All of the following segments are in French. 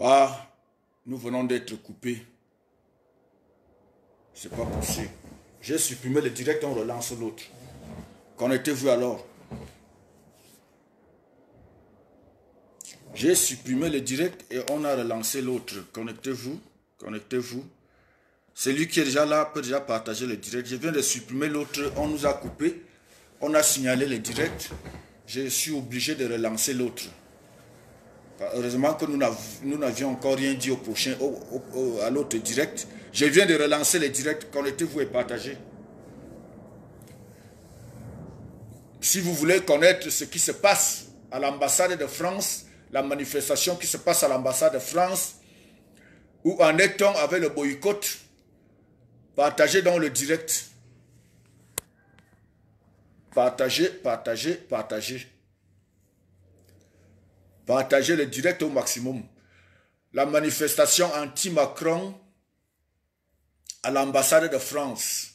Ah, nous venons d'être coupés. C'est pas possible. J'ai supprimé le direct, on relance l'autre. Connectez-vous alors. J'ai supprimé le direct et on a relancé l'autre. Connectez-vous. Connectez-vous. Celui qui est déjà là peut déjà partager le direct. Je viens de supprimer l'autre. On nous a coupé. On a signalé le direct. Je suis obligé de relancer l'autre. Heureusement que nous n'avions encore rien dit au prochain, à l'autre direct. Je viens de relancer les directs connectez-vous et partagez. Si vous voulez connaître ce qui se passe à l'ambassade de France, la manifestation qui se passe à l'ambassade de France, où en est-on avec le boycott Partagez dans le direct. Partagez, partagez, partagez. Partagez le direct au maximum. La manifestation anti-Macron à l'ambassade de France,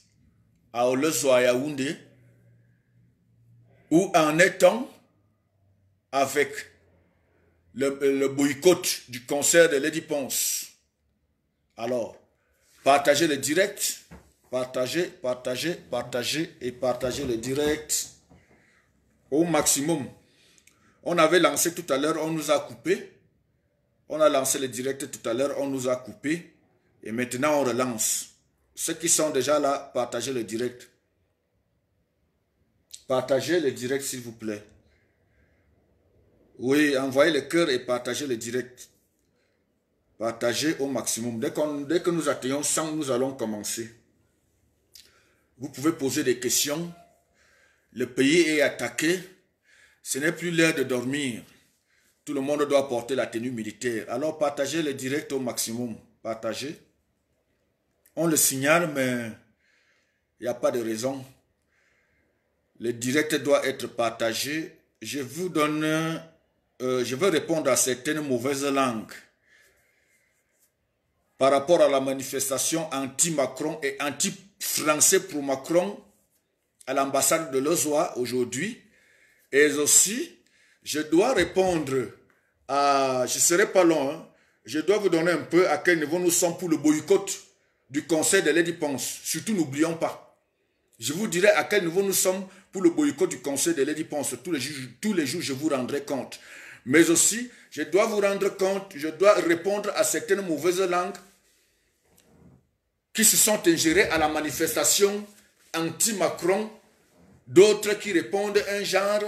à Olezo Yaoundé. en étant avec le, le, boycott du concert de Lady Ponce Alors, partagez le direct. Partagez, partagez, partagez et partagez le direct au maximum. On avait lancé tout à l'heure, on nous a coupé. On a lancé le direct tout à l'heure, on nous a coupé. Et maintenant, on relance. Ceux qui sont déjà là, partagez le direct. Partagez le direct, s'il vous plaît. Oui, envoyez le cœur et partagez le direct. Partagez au maximum. Dès, dès que nous atteignons 100, nous allons commencer. Vous pouvez poser des questions. Le pays est attaqué. Ce n'est plus l'heure de dormir. Tout le monde doit porter la tenue militaire. Alors partagez le direct au maximum. Partagez. On le signale, mais il n'y a pas de raison. Le direct doit être partagé. Je vous donne, euh, je veux répondre à certaines mauvaises langues par rapport à la manifestation anti-Macron et anti-français pour Macron à l'ambassade de l'Ozoa aujourd'hui. Et aussi, je dois répondre à, je serai pas long, hein. je dois vous donner un peu à quel niveau nous sommes pour le boycott du Conseil de Pons. Surtout, n'oublions pas. Je vous dirai à quel niveau nous sommes pour le boycott du Conseil de Lady Tous les, tous les jours, je vous rendrai compte. Mais aussi, je dois vous rendre compte, je dois répondre à certaines mauvaises langues qui se sont ingérées à la manifestation anti-Macron D'autres qui répondent un genre,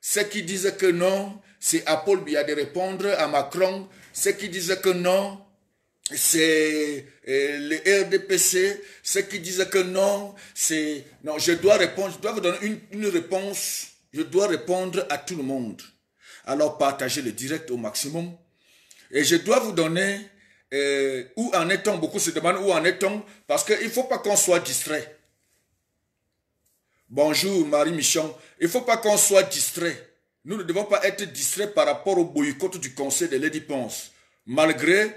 ceux qui disent que non, c'est à Paul de répondre, à Macron, ceux qui disent que non, c'est euh, les RDPC, ceux qui disent que non, c'est... Non, je dois répondre, je dois vous donner une, réponse, je dois répondre à tout le monde. Alors partagez le direct au maximum. Et je dois vous donner euh, où en est-on, beaucoup se demandent où en est-on, parce qu'il ne faut pas qu'on soit distrait. Bonjour Marie Michon. Il ne faut pas qu'on soit distrait. Nous ne devons pas être distraits par rapport au boycott du Conseil de Ponce. Malgré,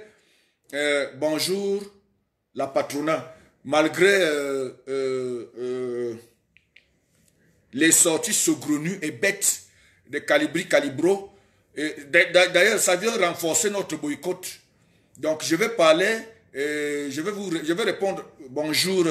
euh, bonjour, la patrona, malgré euh, euh, les sorties saugrenues et bêtes de Calibri Calibro, d'ailleurs, ça vient renforcer notre boycott. Donc, je vais parler, et je, vais vous, je vais répondre, bonjour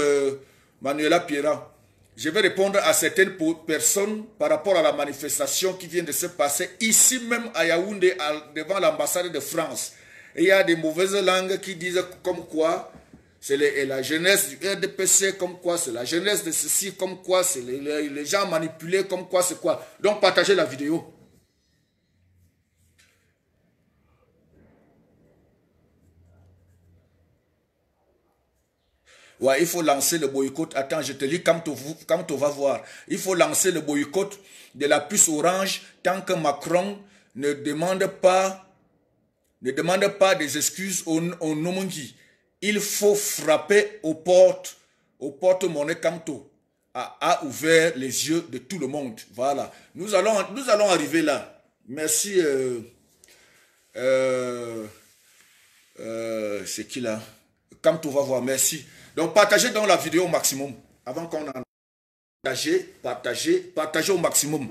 Manuela Pierra. Je vais répondre à certaines personnes par rapport à la manifestation qui vient de se passer ici même à Yaoundé, devant l'ambassade de France. il y a des mauvaises langues qui disent comme quoi c'est la jeunesse du RDPC, comme quoi c'est la jeunesse de ceci, comme quoi c'est les gens manipulés, comme quoi c'est quoi. Donc partagez la vidéo. il faut lancer le boycott. Attends, je te lis quand on, quand va voir. Il faut lancer le boycott de la puce orange tant que Macron ne demande pas, ne demande pas des excuses au, au Il faut frapper aux portes, aux portes monnaie Camto a, ouvert les yeux de tout le monde. Voilà. Nous allons, nous allons arriver là. Merci. Euh, euh, euh, c'est qui là Camto va voir. Merci. Donc partagez dans la vidéo au maximum. Avant qu'on en partagez, partagez, partagez au maximum.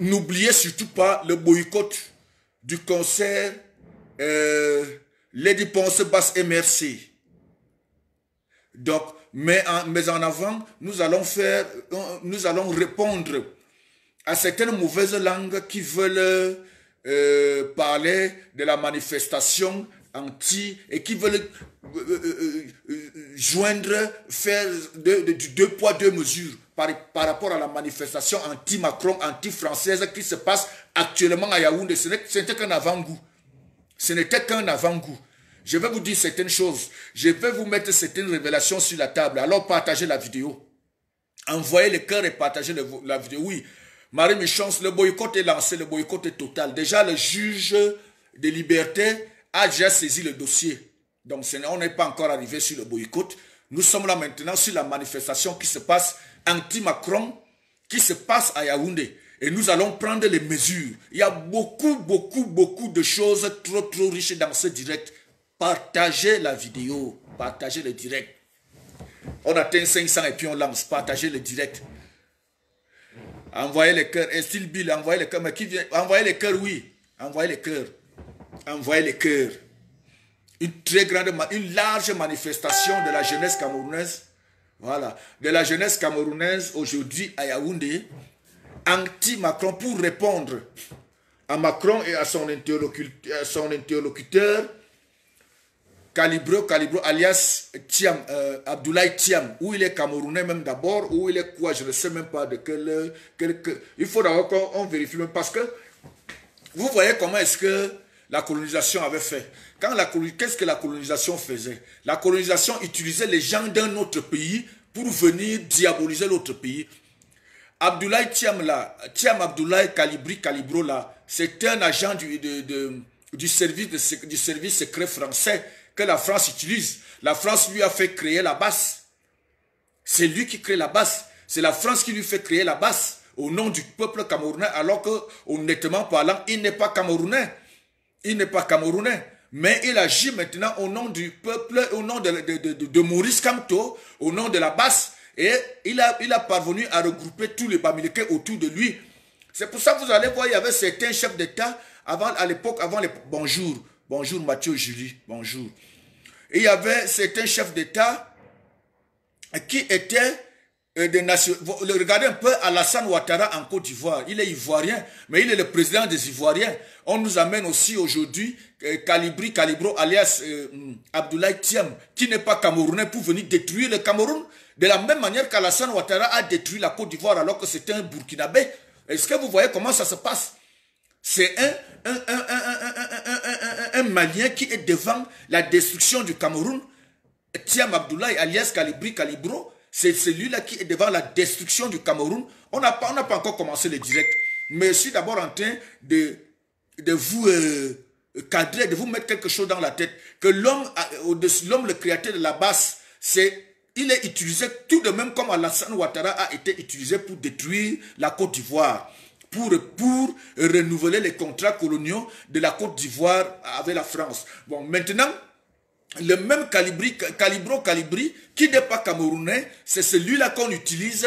N'oubliez surtout pas le boycott du concert euh, Lady Ponce, Basse MRC. Donc, mais en, mais en avant, nous allons faire, euh, nous allons répondre à certaines mauvaises langues qui veulent euh, parler de la manifestation anti et qui veulent euh, euh, euh, joindre, faire deux de, de, poids, deux mesures par, rapport à la manifestation anti-Macron, anti-française qui se passe actuellement à Yaoundé. Ce n'était qu'un avant-goût. Ce n'était qu'un avant-goût. Je vais vous dire certaines choses. Je vais vous mettre certaines révélations sur la table. Alors partagez la vidéo. Envoyez le cœur et partagez la vidéo. Oui, Marie Michance, le boycott est lancé, le boycott est total. Déjà, le juge des libertés a déjà saisi le dossier. Donc on n'est pas encore arrivé sur le boycott. Nous sommes là maintenant sur la manifestation qui se passe anti-Macron, qui se passe à Yaoundé. Et nous allons prendre les mesures. Il y a beaucoup, beaucoup, beaucoup de choses trop, trop riches dans ce direct. Partagez la vidéo. Partagez le direct. On atteint 500 et puis on lance. Partagez le direct. Envoyez les cœurs. qu'il Bill, envoyez les cœurs. Mais qui vient Envoyez les cœurs, oui. Envoyez les cœurs. Envoyer les cœurs. Une très grande, une large manifestation de la jeunesse camerounaise. Voilà. De la jeunesse camerounaise aujourd'hui à Yaoundé, anti-Macron pour répondre à Macron et à son interlocuteur, son interlocuteur Calibro, Calibro, alias Thiam, euh, Abdoulaye Thiam, où il est camerounais même d'abord, où il est quoi, je ne sais même pas de quel... quel, il faut d'abord qu'on vérifie parce que vous voyez comment est-ce que la colonisation avait fait. Quand la Qu'est-ce que la colonisation faisait La colonisation utilisait les gens d'un autre pays pour venir diaboliser l'autre pays. Abdoulaye Thiam, là, Thiam Abdoulaye Calibri Calibro, là, c'était un agent du, du, service du service secret français que la France utilise. La France lui a fait créer la base. C'est lui qui crée la basse. C'est la France qui lui fait créer la base au nom du peuple camerounais, alors que, honnêtement parlant, il n'est pas camerounais. Il n'est pas camerounais. Mais il agit maintenant au nom du peuple, au nom de, de, Maurice Kamto, au nom de la basse. Et il a, il a parvenu à regrouper tous les Bamilekais autour de lui. C'est pour ça que vous allez voir, il y avait certains chefs d'État avant, à l'époque, avant les... Bonjour, bonjour Mathieu Julie, bonjour. il y avait certains chefs d'État qui étaient Regardez un peu Alassane Ouattara en Côte d'Ivoire. Il est ivoirien, mais il est le président des Ivoiriens. On nous amène aussi aujourd'hui Calibri Calibro alias Abdoulaye Thiam, qui n'est pas camerounais, pour venir détruire le Cameroun. De la même manière qu'Alassane Ouattara a détruit la Côte d'Ivoire alors que c'était un Burkinabé. Est-ce que vous voyez comment ça se passe C'est un, un, un, un Malien qui est devant la destruction du Cameroun. Thiam Abdoulaye alias Calibri Calibro c'est celui-là qui est devant la destruction du Cameroun. On n'a pas, pas encore commencé le direct. Mais je suis d'abord en train de, de vous euh, cadrer, de vous mettre quelque chose dans la tête. Que l'homme, l'homme le créateur de la base, c'est il est utilisé tout de même comme Alassane Ouattara a été utilisé pour détruire la Côte d'Ivoire, pour, pour renouveler les contrats coloniaux de la Côte d'Ivoire avec la France. Bon, maintenant, le même calibre calibro calibre qui n'est pas camerounais, c'est celui-là qu'on utilise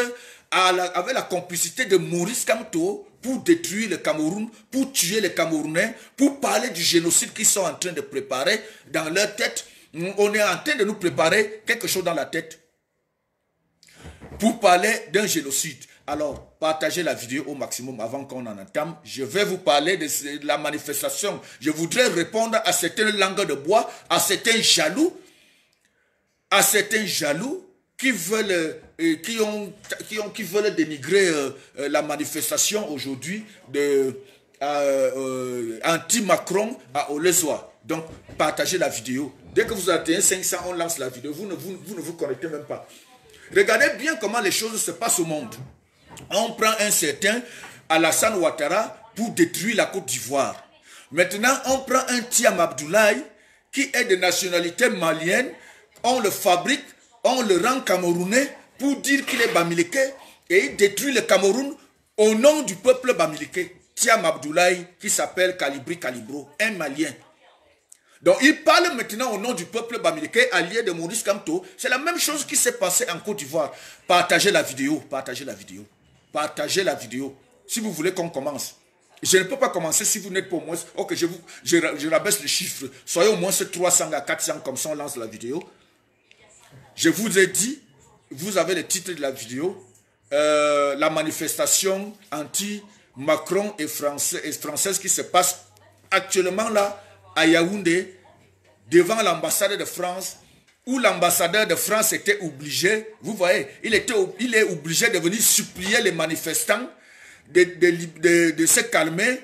à avec la complicité de Maurice Kamto pour détruire le Cameroun, pour tuer les Camerounais, pour parler du génocide qu'ils sont en train de préparer dans leur tête. Mm, on est en train de nous préparer quelque chose dans la tête pour parler d'un génocide. Alors, Partagez la vidéo au maximum avant qu'on en entame. Je vais vous parler de la manifestation. Je voudrais répondre à certaines langues de bois, à certains jaloux, à certains jaloux qui veulent, euh, qui ont, ont, qui veulent dénigrer euh, euh, la manifestation aujourd'hui de anti-Macron à Oleswa. Donc, partagez la vidéo. Dès que vous atteignez 500, on lance la vidéo. Vous ne vous ne vous connectez même pas. Regardez bien comment les choses se passent au monde. On prend un certain Alassane Ouattara pour détruire la Côte d'Ivoire. Maintenant, on prend un Tiam Abdoulaye qui est de nationalité malienne. On le fabrique, on le rend camerounais pour dire qu'il est bamileke et il détruit le Cameroun au nom du peuple bamiléké. Tiam Abdoulaye qui s'appelle Calibri Calibro, un malien. Donc il parle maintenant au nom du peuple bamileke allié de Maurice Kamto. C'est la même chose qui s'est passée en Côte d'Ivoire. Partagez la vidéo, partagez la vidéo. Partagez la vidéo. Si vous voulez qu'on commence. Je ne peux pas commencer si vous n'êtes pas au moins... Ok, je, vous, je, je rabaisse le chiffre. Soyez au moins 300 à 400 comme ça on lance la vidéo. Je vous ai dit, vous avez le titre de la vidéo. Euh, la manifestation anti-Macron et, français, et française qui se passe actuellement là à Yaoundé devant l'ambassade de France où l'ambassadeur de France était obligé, vous voyez, il, était, il est obligé de venir supplier les manifestants de, de, de, se calmer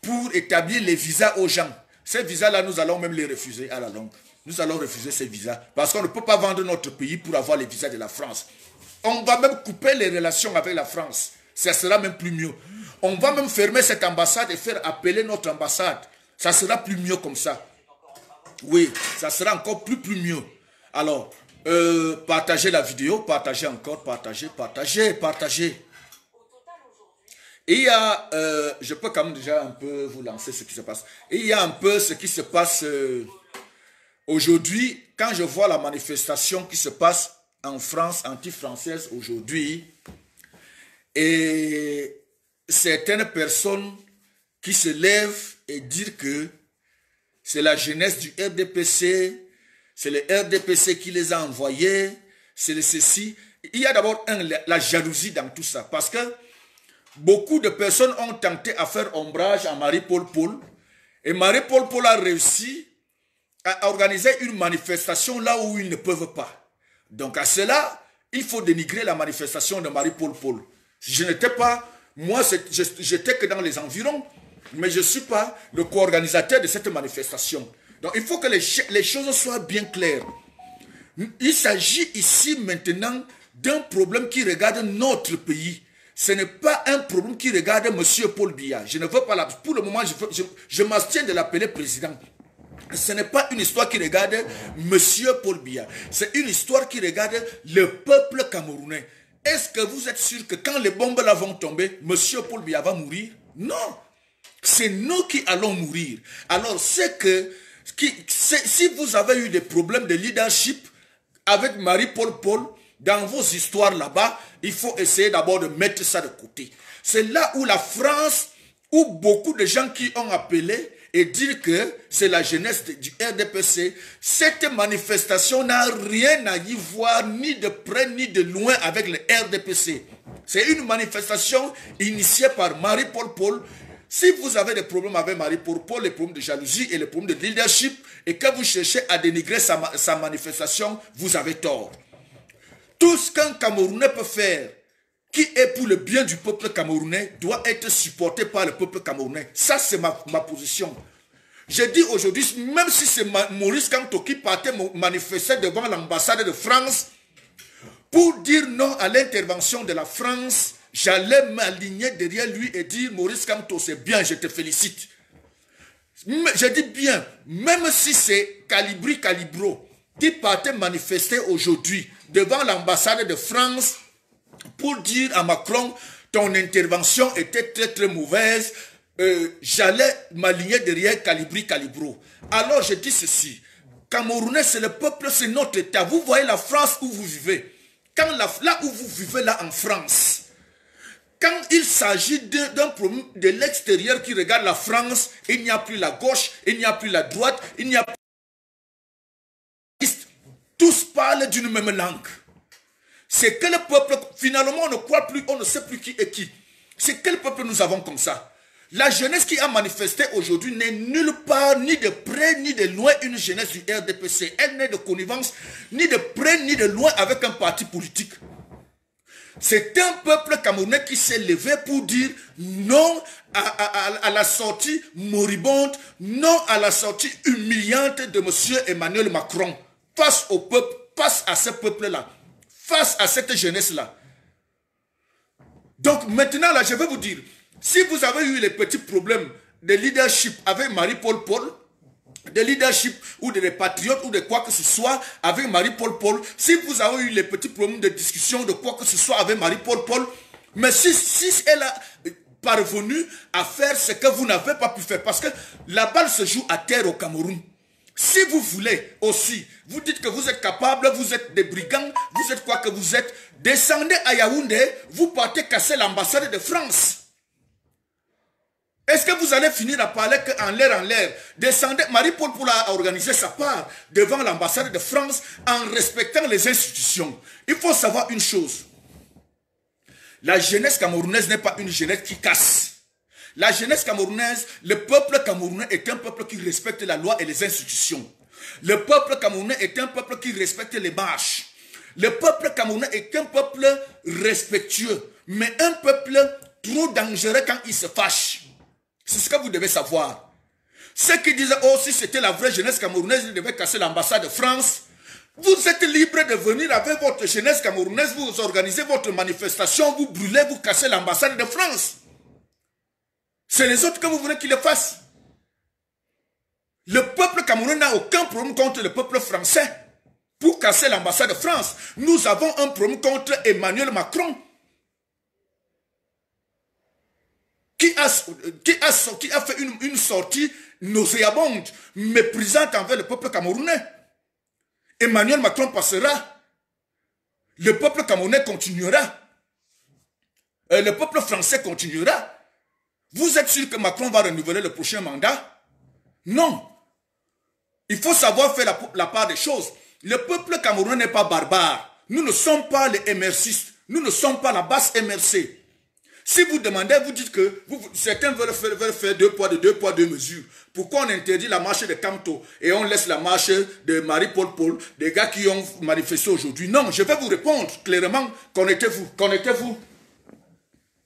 pour établir les visas aux gens. Ces visas-là, nous allons même les refuser à la longue. Nous allons refuser ces visas parce qu'on ne peut pas vendre notre pays pour avoir les visas de la France. On va même couper les relations avec la France. Ça sera même plus mieux. On va même fermer cette ambassade et faire appeler notre ambassade. Ça sera plus mieux comme ça. Oui, ça sera encore plus, plus mieux. Alors, euh, partagez la vidéo, partagez encore, partagez, partagez, partagez. il y a, euh, je peux quand même déjà un peu vous lancer ce qui se passe. il y a un peu ce qui se passe euh, aujourd'hui, quand je vois la manifestation qui se passe en France, anti-française aujourd'hui, et certaines personnes qui se lèvent et disent que c'est la jeunesse du RDPC c'est le RDPC qui les a envoyés, c'est le ceci. Il y a d'abord la jalousie dans tout ça, parce que beaucoup de personnes ont tenté à faire ombrage à Marie-Paul Paul, et Marie-Paul Paul a réussi à organiser une manifestation là où ils ne peuvent pas. Donc à cela, il faut dénigrer la manifestation de Marie-Paul Paul. Je n'étais pas, moi j'étais que dans les environs, mais je ne suis pas le co-organisateur de cette manifestation. Donc il faut que les, choses soient bien claires. Il s'agit ici maintenant d'un problème qui regarde notre pays. Ce n'est pas un problème qui regarde M. Paul Biya. Je ne veux pas Pour le moment, je, m'abstiens de l'appeler président. Ce n'est pas une histoire qui regarde M. Paul Biya. C'est une histoire qui regarde le peuple camerounais. Est-ce que vous êtes sûr que quand les bombes là vont tomber, M. Paul Biya va mourir Non. C'est nous qui allons mourir. Alors, c'est que si vous avez eu des problèmes de leadership avec Marie-Paul Paul, dans vos histoires là-bas, il faut essayer d'abord de mettre ça de côté. C'est là où la France, où beaucoup de gens qui ont appelé et dire que c'est la jeunesse du RDPC, cette manifestation n'a rien à y voir ni de près ni de loin avec le RDPC. C'est une manifestation initiée par Marie-Paul Paul si vous avez des problèmes avec Marie pour Paul, les problèmes de jalousie et les problèmes de leadership, et que vous cherchez à dénigrer sa, manifestation, vous avez tort. Tout ce qu'un Camerounais peut faire, qui est pour le bien du peuple camerounais, doit être supporté par le peuple camerounais. Ça, c'est ma, ma position. Je dis aujourd'hui, même si c'est Maurice Kanto qui partait manifester devant l'ambassade de France pour dire non à l'intervention de la France J'allais m'aligner derrière lui et dire, Maurice Kamto, c'est bien, je te félicite. Je dis bien, même si c'est Calibri Calibro qui partait manifester aujourd'hui devant l'ambassade de France pour dire à Macron, ton intervention était très très mauvaise, euh, j'allais m'aligner derrière Calibri Calibro. Alors je dis ceci, Camerounais c'est le peuple, c'est notre état. Vous voyez la France où vous vivez. Quand là où vous vivez là en France, quand il s'agit d'un de l'extérieur qui regarde la France, il n'y a plus la gauche, il n'y a plus la droite, il n'y a plus... Tous parlent d'une même langue. C'est quel peuple, finalement, on ne croit plus, on ne sait plus qui est qui. C'est quel peuple nous avons comme ça La jeunesse qui a manifesté aujourd'hui n'est nulle part, ni de près, ni de loin, une jeunesse du RDPC. Elle n'est de connivence, ni de près, ni de loin avec un parti politique. C'est un peuple camerounais qui s'est levé pour dire non à, la sortie moribonde, non à la sortie humiliante de M. Emmanuel Macron. Face au peuple, face à ce peuple-là, face à cette jeunesse-là. Donc maintenant, là, je vais vous dire, si vous avez eu les petits problèmes de leadership avec Marie-Paul Paul, de leadership ou des patriotes ou de quoi que ce soit avec Marie-Paul Paul, si vous avez eu les petits problèmes de discussion de quoi que ce soit avec Marie-Paul Paul, mais si, si elle a parvenu à faire ce que vous n'avez pas pu faire, parce que la balle se joue à terre au Cameroun, si vous voulez aussi, vous dites que vous êtes capable, vous êtes des brigands, vous êtes quoi que vous êtes, descendez à Yaoundé, vous partez casser l'ambassade de France. Est-ce que vous allez finir à parler qu'en l'air, en l'air Descendez, Marie-Paul pour a organisé sa part devant l'ambassade de France en respectant les institutions. Il faut savoir une chose. La jeunesse camerounaise n'est pas une jeunesse qui casse. La jeunesse camerounaise, le peuple camerounais est un peuple qui respecte la loi et les institutions. Le peuple camerounais est un peuple qui respecte les marches. Le peuple camerounais est un peuple respectueux, mais un peuple trop dangereux quand il se fâche. C'est ce que vous devez savoir. Ceux qui disaient, oh, si c'était la vraie jeunesse camerounaise, ils devaient casser l'ambassade de France. Vous êtes libre de venir avec votre jeunesse camerounaise, vous organisez votre manifestation, vous brûlez, vous cassez l'ambassade de France. C'est les autres que vous voulez qu'ils le fassent. Le peuple camerounais n'a aucun problème contre le peuple français pour casser l'ambassade de France. Nous avons un problème contre Emmanuel Macron qui a, qui a, fait une, une sortie nauséabonde, méprisante envers le peuple camerounais. Emmanuel Macron passera. Le peuple camerounais continuera. Euh, le peuple français continuera. Vous êtes sûr que Macron va renouveler le prochain mandat Non. Il faut savoir faire la, part des choses. Le peuple camerounais n'est pas barbare. Nous ne sommes pas les MRCistes. Nous ne sommes pas la basse MRC. Si vous demandez, vous dites que certains veulent faire, deux poids, de deux poids, deux mesures. Pourquoi on interdit la marche de Camto et on laisse la marche de Marie-Paul Paul, des gars qui ont manifesté aujourd'hui Non, je vais vous répondre clairement. Connectez-vous, connectez-vous,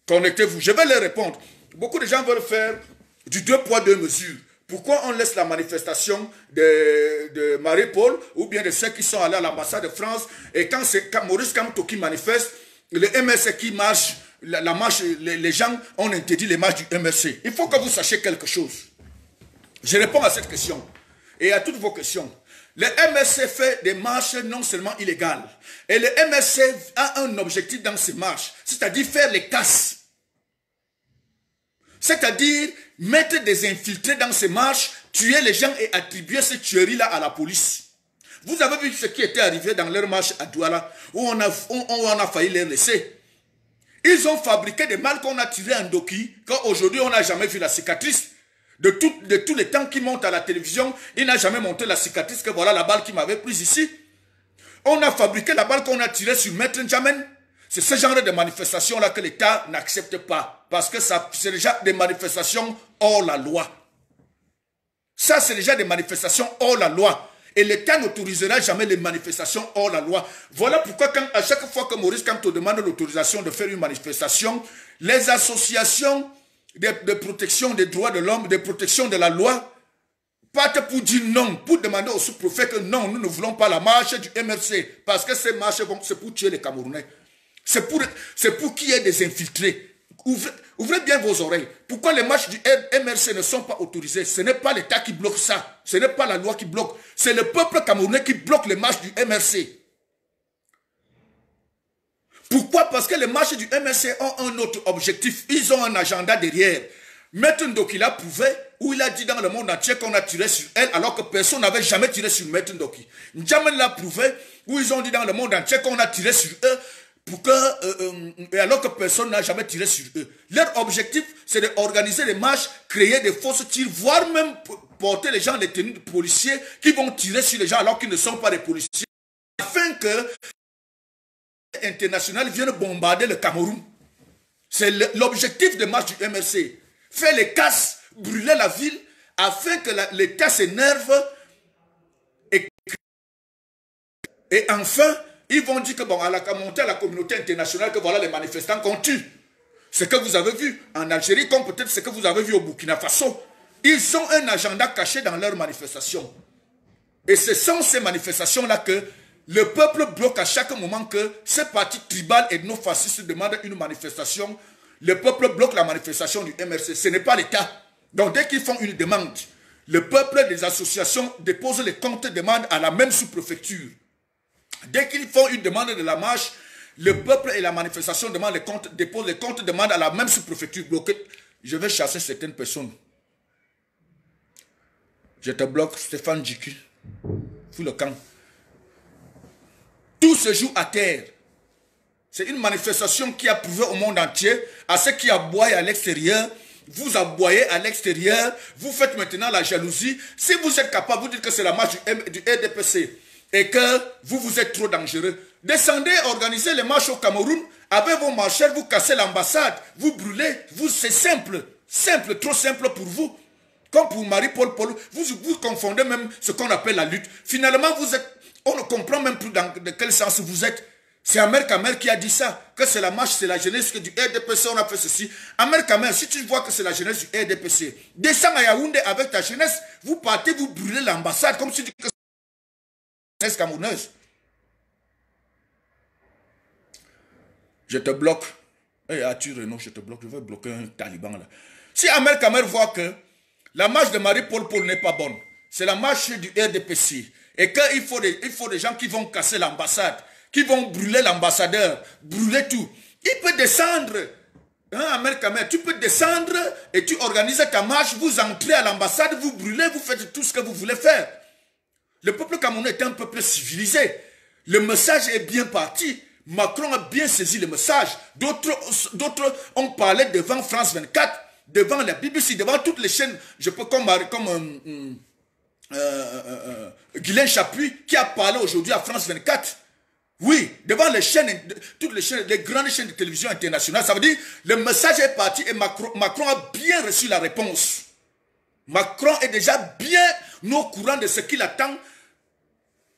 connectez-vous. Je vais leur répondre. Beaucoup de gens veulent faire du deux poids, deux mesures. Pourquoi on laisse la manifestation de, de Marie-Paul ou bien de ceux qui sont allés à l'ambassade de France et quand c'est Maurice Camto qui manifeste, le MS qui marche la, marche, les, gens ont interdit les marches du MRC. Il faut que vous sachiez quelque chose. Je réponds à cette question et à toutes vos questions. Le MRC fait des marches non seulement illégales, et le MRC a un objectif dans ces marches, c'est-à-dire faire les casses. C'est-à-dire mettre des infiltrés dans ces marches, tuer les gens et attribuer ces tueries-là à la police. Vous avez vu ce qui était arrivé dans leur marche à Douala, où on a, où on a failli les laisser. Ils ont fabriqué des balles qu'on a tirées en doki, quand aujourd'hui on n'a jamais vu la cicatrice. De, tout, tous les temps qu'ils montent à la télévision, il n'a jamais monté la cicatrice que voilà la balle qui m'avait prise ici. On a fabriqué la balle qu'on a tirée sur Maître Njamen. C'est ce genre de manifestations là que l'État n'accepte pas. Parce que c'est déjà des manifestations hors la loi. Ça, c'est déjà des manifestations hors la loi. Et l'État n'autorisera jamais les manifestations hors la loi. Voilà pourquoi à chaque fois que Maurice Kamto demande l'autorisation de faire une manifestation, les associations de, protection des droits de l'homme, de protection de la loi, partent pour dire non, pour demander au sous-préfet que non, nous ne voulons pas la marche du MRC, parce que ces marches, c'est pour tuer les Camerounais. C'est pour, pour qu'il y ait des infiltrés. Ouvrez bien vos oreilles. Pourquoi les matchs du MRC ne sont pas autorisés Ce n'est pas l'État qui bloque ça. Ce n'est pas la loi qui bloque. C'est le peuple camerounais qui bloque les matchs du MRC. Pourquoi Parce que les matchs du MRC ont un autre objectif. Ils ont un agenda derrière. Maître Ndoki l'a prouvé, où il a dit dans le monde entier qu'on a tiré sur elle, alors que personne n'avait jamais tiré sur Maître Ndoki. N'Djamen l'a prouvé, où ils ont dit dans le monde entier qu'on a tiré sur eux, que, euh, euh, alors que personne n'a jamais tiré sur eux. Leur objectif, c'est d'organiser des marches, créer des fausses tirs, voire même porter les gens les tenues de policiers qui vont tirer sur les gens alors qu'ils ne sont pas des policiers, afin que l'international vienne bombarder le Cameroun. C'est l'objectif des marches du MRC. Faire les casses, brûler la ville, afin que l'État s'énerve et, et enfin ils vont dire que bon, à la à la communauté internationale, que voilà les manifestants qu'on tue. Ce que vous avez vu en Algérie, comme peut-être ce que vous avez vu au Burkina Faso. Ils ont un agenda caché dans leurs manifestations. Et ce sont ces manifestations-là que le peuple bloque à chaque moment que ces partis tribales et nos fascistes demandent une manifestation. Le peuple bloque la manifestation du MRC. Ce n'est pas le cas. Donc dès qu'ils font une demande, le peuple des associations dépose les comptes de demande à la même sous-préfecture. Dès qu'ils font une demande de la marche, le peuple et la manifestation demandent les comptes, déposent les comptes, demandent à la même sous-préfecture bloquée. Je vais chasser certaines personnes. Je te bloque, Stéphane Djiku. Fous le camp. Tout se joue à terre. C'est une manifestation qui a prouvé au monde entier, à ceux qui aboient à l'extérieur, vous aboyez à l'extérieur, vous faites maintenant la jalousie. Si vous êtes capable, vous dites que c'est la marche du RDPC et que vous, vous êtes trop dangereux. Descendez, organisez les marches au Cameroun. Avec vos marcheurs, vous cassez l'ambassade, vous brûlez. Vous, c'est simple, simple, trop simple pour vous. Comme pour Marie-Paul Paul, vous, vous confondez même ce qu'on appelle la lutte. Finalement, vous êtes, on ne comprend même plus dans de quel sens vous êtes. C'est Amer Kamer qui a dit ça, que c'est la marche, c'est la jeunesse que du RDPC, on a fait ceci. Amer Kamer, si tu vois que c'est la jeunesse du RDPC, descends à Yaoundé avec ta jeunesse, vous partez, vous brûlez l'ambassade comme si camerounaise. Je te bloque. Et eh, tu Renault, je te bloque. Je veux bloquer un taliban là. Si Amel Kamer voit que la marche de Marie-Paul Paul n'est pas bonne, c'est la marche du RDPC. Et qu'il faut, des, il faut des gens qui vont casser l'ambassade, qui vont brûler l'ambassadeur, brûler tout. Il peut descendre. Hein, Amel Kamer, tu peux descendre et tu organises ta marche, vous entrez à l'ambassade, vous brûlez, vous faites tout ce que vous voulez faire. Le peuple camerounais est un peuple civilisé. Le message est bien parti. Macron a bien saisi le message. D'autres ont parlé devant France 24, devant la BBC, devant toutes les chaînes. Je peux comme, comme euh, euh, euh, Chapuis qui a parlé aujourd'hui à France 24. Oui, devant les chaînes, toutes les chaînes, les grandes chaînes de télévision internationales, ça veut dire le message est parti et Macron a bien reçu la réponse. Macron est déjà bien au courant de ce qu'il attend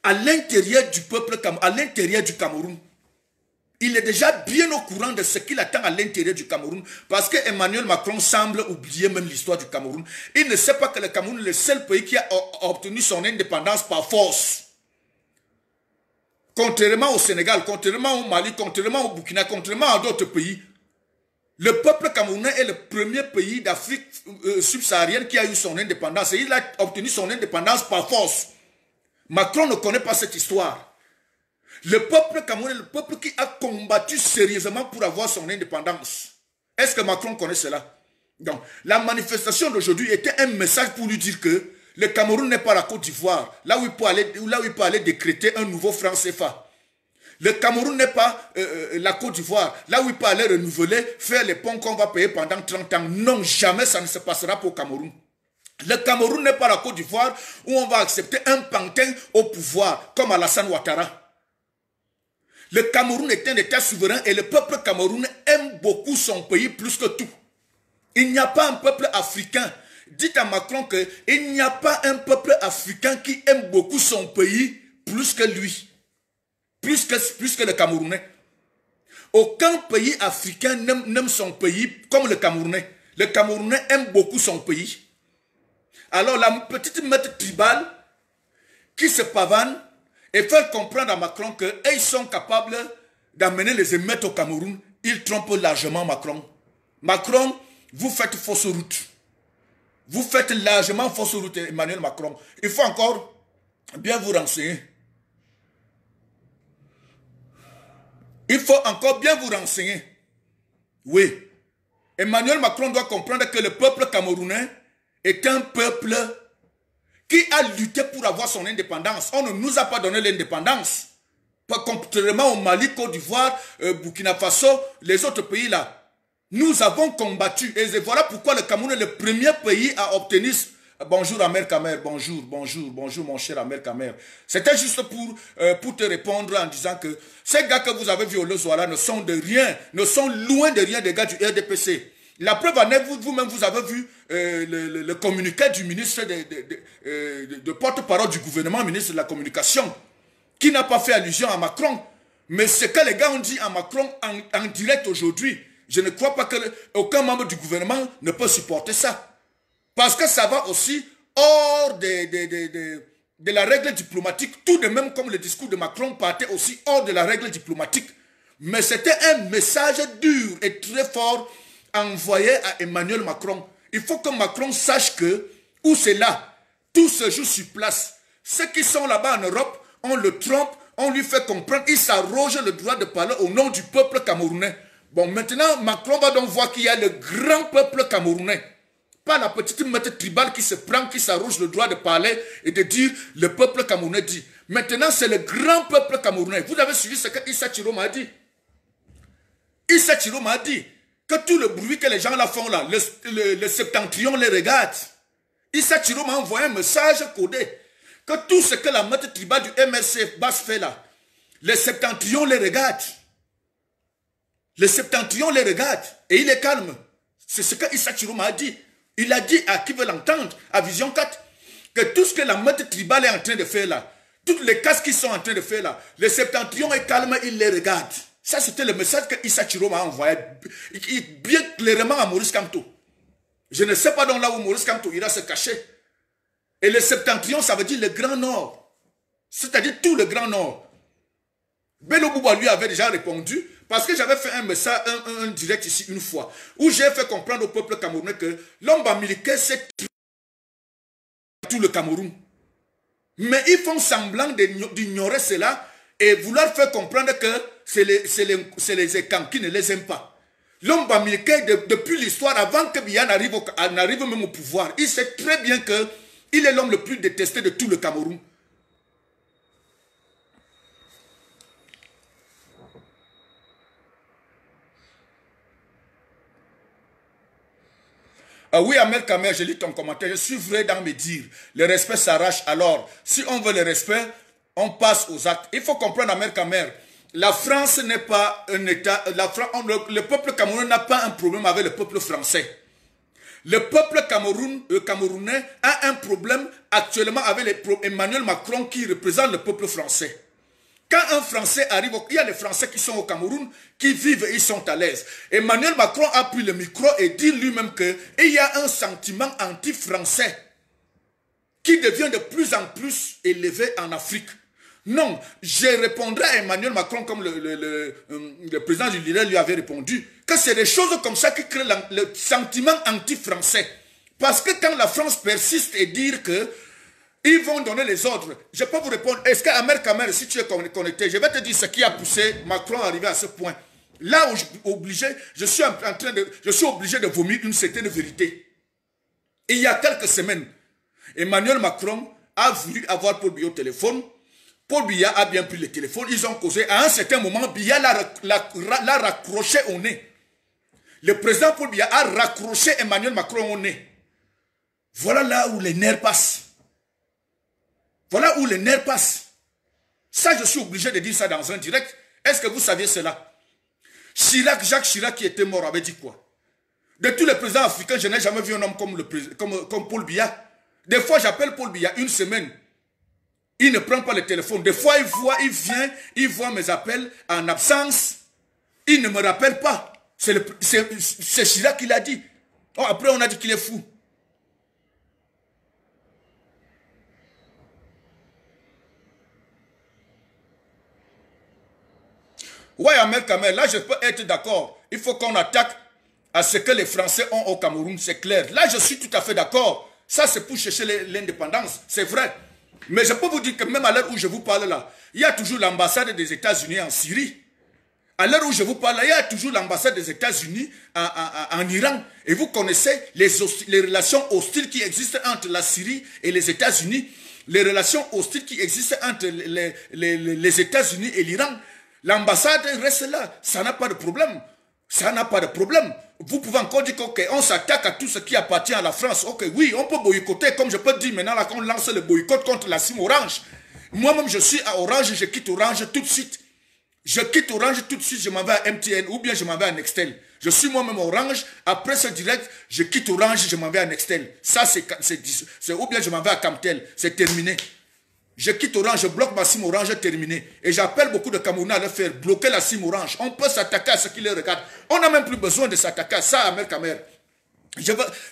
à l'intérieur du peuple, à l'intérieur du Cameroun. Il est déjà bien au courant de ce qu'il attend à l'intérieur du Cameroun parce qu'Emmanuel Emmanuel Macron semble oublier même l'histoire du Cameroun. Il ne sait pas que le Cameroun est le seul pays qui a obtenu son indépendance par force. Contrairement au Sénégal, contrairement au Mali, contrairement au Burkina, contrairement à d'autres pays, le peuple camerounais est le premier pays d'Afrique euh, subsaharienne qui a eu son indépendance. Et il a obtenu son indépendance par force. Macron ne connaît pas cette histoire. Le peuple camerounais, le peuple qui a combattu sérieusement pour avoir son indépendance. Est-ce que Macron connaît cela Donc, la manifestation d'aujourd'hui était un message pour lui dire que le Cameroun n'est pas la Côte d'Ivoire, là là où il peut aller décréter un nouveau franc CFA. Le Cameroun n'est pas euh, euh, la Côte d'Ivoire, là où il peut aller renouveler, faire les ponts qu'on va payer pendant 30 ans. Non, jamais ça ne se passera pour le Cameroun. Le Cameroun n'est pas la Côte d'Ivoire où on va accepter un pantin au pouvoir, comme Alassane Ouattara. Le Cameroun est un État souverain et le peuple Cameroun aime beaucoup son pays plus que tout. Il n'y a pas un peuple africain. Dites à Macron qu'il n'y a pas un peuple africain qui aime beaucoup son pays plus que lui plus que, le Camerounais. Aucun pays africain n'aime son pays comme le Camerounais. Le Camerounais aime beaucoup son pays. Alors la petite maître tribale qui se pavane et fait comprendre à Macron qu'ils eh, sont capables d'amener les émeutes au Cameroun, ils trompent largement Macron. Macron, vous faites fausse route. Vous faites largement fausse route, Emmanuel Macron. Il faut encore bien vous renseigner. Il faut encore bien vous renseigner. Oui. Emmanuel Macron doit comprendre que le peuple camerounais est un peuple qui a lutté pour avoir son indépendance. On ne nous a pas donné l'indépendance. Contrairement au Mali, Côte d'Ivoire, euh, Burkina Faso, les autres pays là. Nous avons combattu. Et voilà pourquoi le Cameroun est le premier pays à obtenir Bonjour Amère Kamer, bonjour, bonjour, bonjour mon cher Amère Kamer. C'était juste pour, euh, pour te répondre en disant que ces gars que vous avez vus au là ne sont de rien, ne sont loin de rien des gars du RDPC. La preuve en est, vous-même, vous, avez vu euh, le, communiqué du ministre euh, de, porte-parole du gouvernement, ministre de la Communication, qui n'a pas fait allusion à Macron. Mais ce que les gars ont dit à Macron en, en direct aujourd'hui, je ne crois pas que aucun membre du gouvernement ne peut supporter ça. Parce que ça va aussi hors de, de, la règle diplomatique, tout de même comme le discours de Macron partait aussi hors de la règle diplomatique. Mais c'était un message dur et très fort envoyé à Emmanuel Macron. Il faut que Macron sache que, où c'est là, tout se joue sur place. Ceux qui sont là-bas en Europe, on le trompe, on lui fait comprendre, il s'arroge le droit de parler au nom du peuple camerounais. Bon, maintenant, Macron va donc voir qu'il y a le grand peuple camerounais la petite maître tribale qui se prend, qui s'arroge le droit de parler et de dire le peuple camerounais dit. Maintenant, c'est le grand peuple camerounais. Vous avez suivi ce que Issa Chiroma dit. Issa m'a dit que tout le bruit que les gens la font là, le, septentrion les regarde. Issa Chiroma a envoyé un message codé que tout ce que la maître tribale du MRC Basse fait là, les septentrion les regarde. Les septentrion les regarde et il est calme. C'est ce que Issa m'a dit. Il a dit à qui veut l'entendre, à Vision 4, que tout ce que la meute tribale est en train de faire là, toutes les casques qu'ils sont en train de faire là, les septentrion est calme, il les regarde. Ça, c'était le message que Issa Chiro m'a envoyé bien clairement à Maurice Kamto. Je ne sais pas dans là où Maurice Kamto ira se cacher. Et le septentrion, ça veut dire le Grand Nord. C'est-à-dire tout le Grand Nord. Beno Bouba lui avait déjà répondu parce que j'avais fait un message, un, direct ici une fois, où j'ai fait comprendre au peuple camerounais que l'homme bamileke c'est tout le Cameroun. Mais ils font semblant d'ignorer cela et vouloir faire comprendre que c'est les, écans qui ne les aiment pas. L'homme bamileke, depuis l'histoire, avant que Biya n'arrive même au pouvoir, il sait très bien qu'il est l'homme le plus détesté de tout le Cameroun. Ah oui, Amère Kamer, je lis ton commentaire. Je suis vrai dans mes dires. Le respect s'arrache. Alors, si on veut le respect, on passe aux actes. Il faut comprendre, Amère Kamer, la France n'est pas un État. La France, le, peuple camerounais n'a pas un problème avec le peuple français. Le peuple euh, camerounais a un problème actuellement avec Emmanuel Macron qui représente le peuple français. Quand un Français arrive, il y a des Français qui sont au Cameroun, qui vivent, ils sont à l'aise. Emmanuel Macron a pris le micro et dit lui-même qu'il y a un sentiment anti-français qui devient de plus en plus élevé en Afrique. Non, je répondrai à Emmanuel Macron comme le, euh, président du lui avait répondu, que c'est des choses comme ça qui créent le sentiment anti-français. Parce que quand la France persiste et dire que ils vont donner les ordres. Je peux vous répondre. Est-ce qu'Amer Kamer, si tu es connecté, je vais te dire ce qui a poussé Macron à arriver à ce point. Là où je, obligé, je suis en train de, je suis obligé de vomir une certaine vérité. Il y a quelques semaines, Emmanuel Macron a voulu avoir Paul Biya au téléphone. Paul Biya a bien pris le téléphone. Ils ont causé. À un certain moment, Biya l'a raccroché au nez. Le président Paul Biya a raccroché Emmanuel Macron au nez. Voilà là où les nerfs passent. Voilà où les nerfs passent. Ça, je suis obligé de dire ça dans un direct. Est-ce que vous saviez cela Chirac, Jacques Chirac qui était mort avait dit quoi De tous les présidents africains, je n'ai jamais vu un homme comme, comme, Paul Biya. Des fois, j'appelle Paul Biya une semaine. Il ne prend pas le téléphone. Des fois, il voit, il vient, il voit mes appels en absence. Il ne me rappelle pas. C'est Chirac qui l'a dit. Oh, après, on a dit qu'il est fou. Ouais, Amel Kamel, là je peux être d'accord. Il faut qu'on attaque à ce que les Français ont au Cameroun, c'est clair. Là je suis tout à fait d'accord. Ça c'est pour chercher l'indépendance, c'est vrai. Mais je peux vous dire que même à l'heure où je vous parle là, il y a toujours l'ambassade des États-Unis en Syrie. À l'heure où je vous parle, là, il y a toujours l'ambassade des États-Unis en, Iran. Et vous connaissez les, relations hostiles qui existent entre la Syrie et les États-Unis les relations hostiles qui existent entre les, les États-Unis et l'Iran. L'ambassade reste là. Ça n'a pas de problème. Ça n'a pas de problème. Vous pouvez encore dire qu'on s'attaque à tout ce qui appartient à la France. Ok, oui, on peut boycotter, comme je peux dire maintenant, là, qu'on lance le boycott contre la cime Orange. Moi-même, je suis à Orange, je quitte Orange tout de suite. Je quitte Orange tout de suite, je m'en vais à MTN ou bien je m'en vais à Nextel. Je suis moi-même Orange. Après ce direct, je quitte Orange, je m'en vais à Nextel. Ça, c'est ou bien je m'en vais à Camtel. C'est terminé. Je quitte Orange, je bloque ma SIM Orange, terminé. Et j'appelle beaucoup de Camerounais à le faire bloquer la SIM Orange. On peut s'attaquer à ce qui les regarde. On n'a même plus besoin de s'attaquer à ça, Amel Kamer.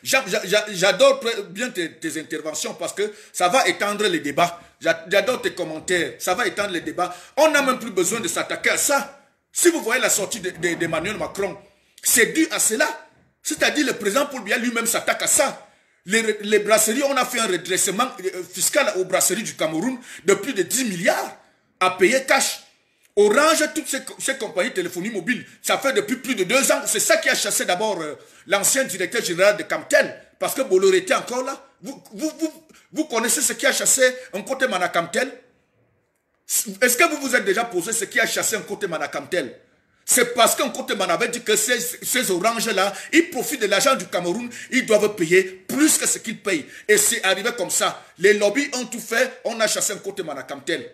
J'adore bien tes, interventions parce que ça va étendre les débats. J'adore tes commentaires. Ça va étendre les débats. On n'a même plus besoin de s'attaquer à ça. Si vous voyez la sortie d'Emmanuel de, Macron, c'est dû à cela. C'est-à-dire le président pour lui-même s'attaque à ça. Les, brasseries, on a fait un redressement euh, fiscal aux brasseries du Cameroun de plus de 10 milliards à payer cash. Orange, toutes ces, compagnies de téléphonie mobile, ça fait depuis plus de deux ans. C'est ça qui a chassé d'abord euh, l'ancien directeur général de Camtel, parce que Bolloré était encore là. Vous, vous, connaissez ce qui a chassé un côté Mana Est-ce que vous vous êtes déjà posé ce qui a chassé un côté Mana c'est parce qu'un côté avait dit que ces, oranges-là, ils profitent de l'argent du Cameroun, ils doivent payer plus que ce qu'ils payent. Et c'est arrivé comme ça. Les lobbies ont tout fait, on a chassé un côté comme tel.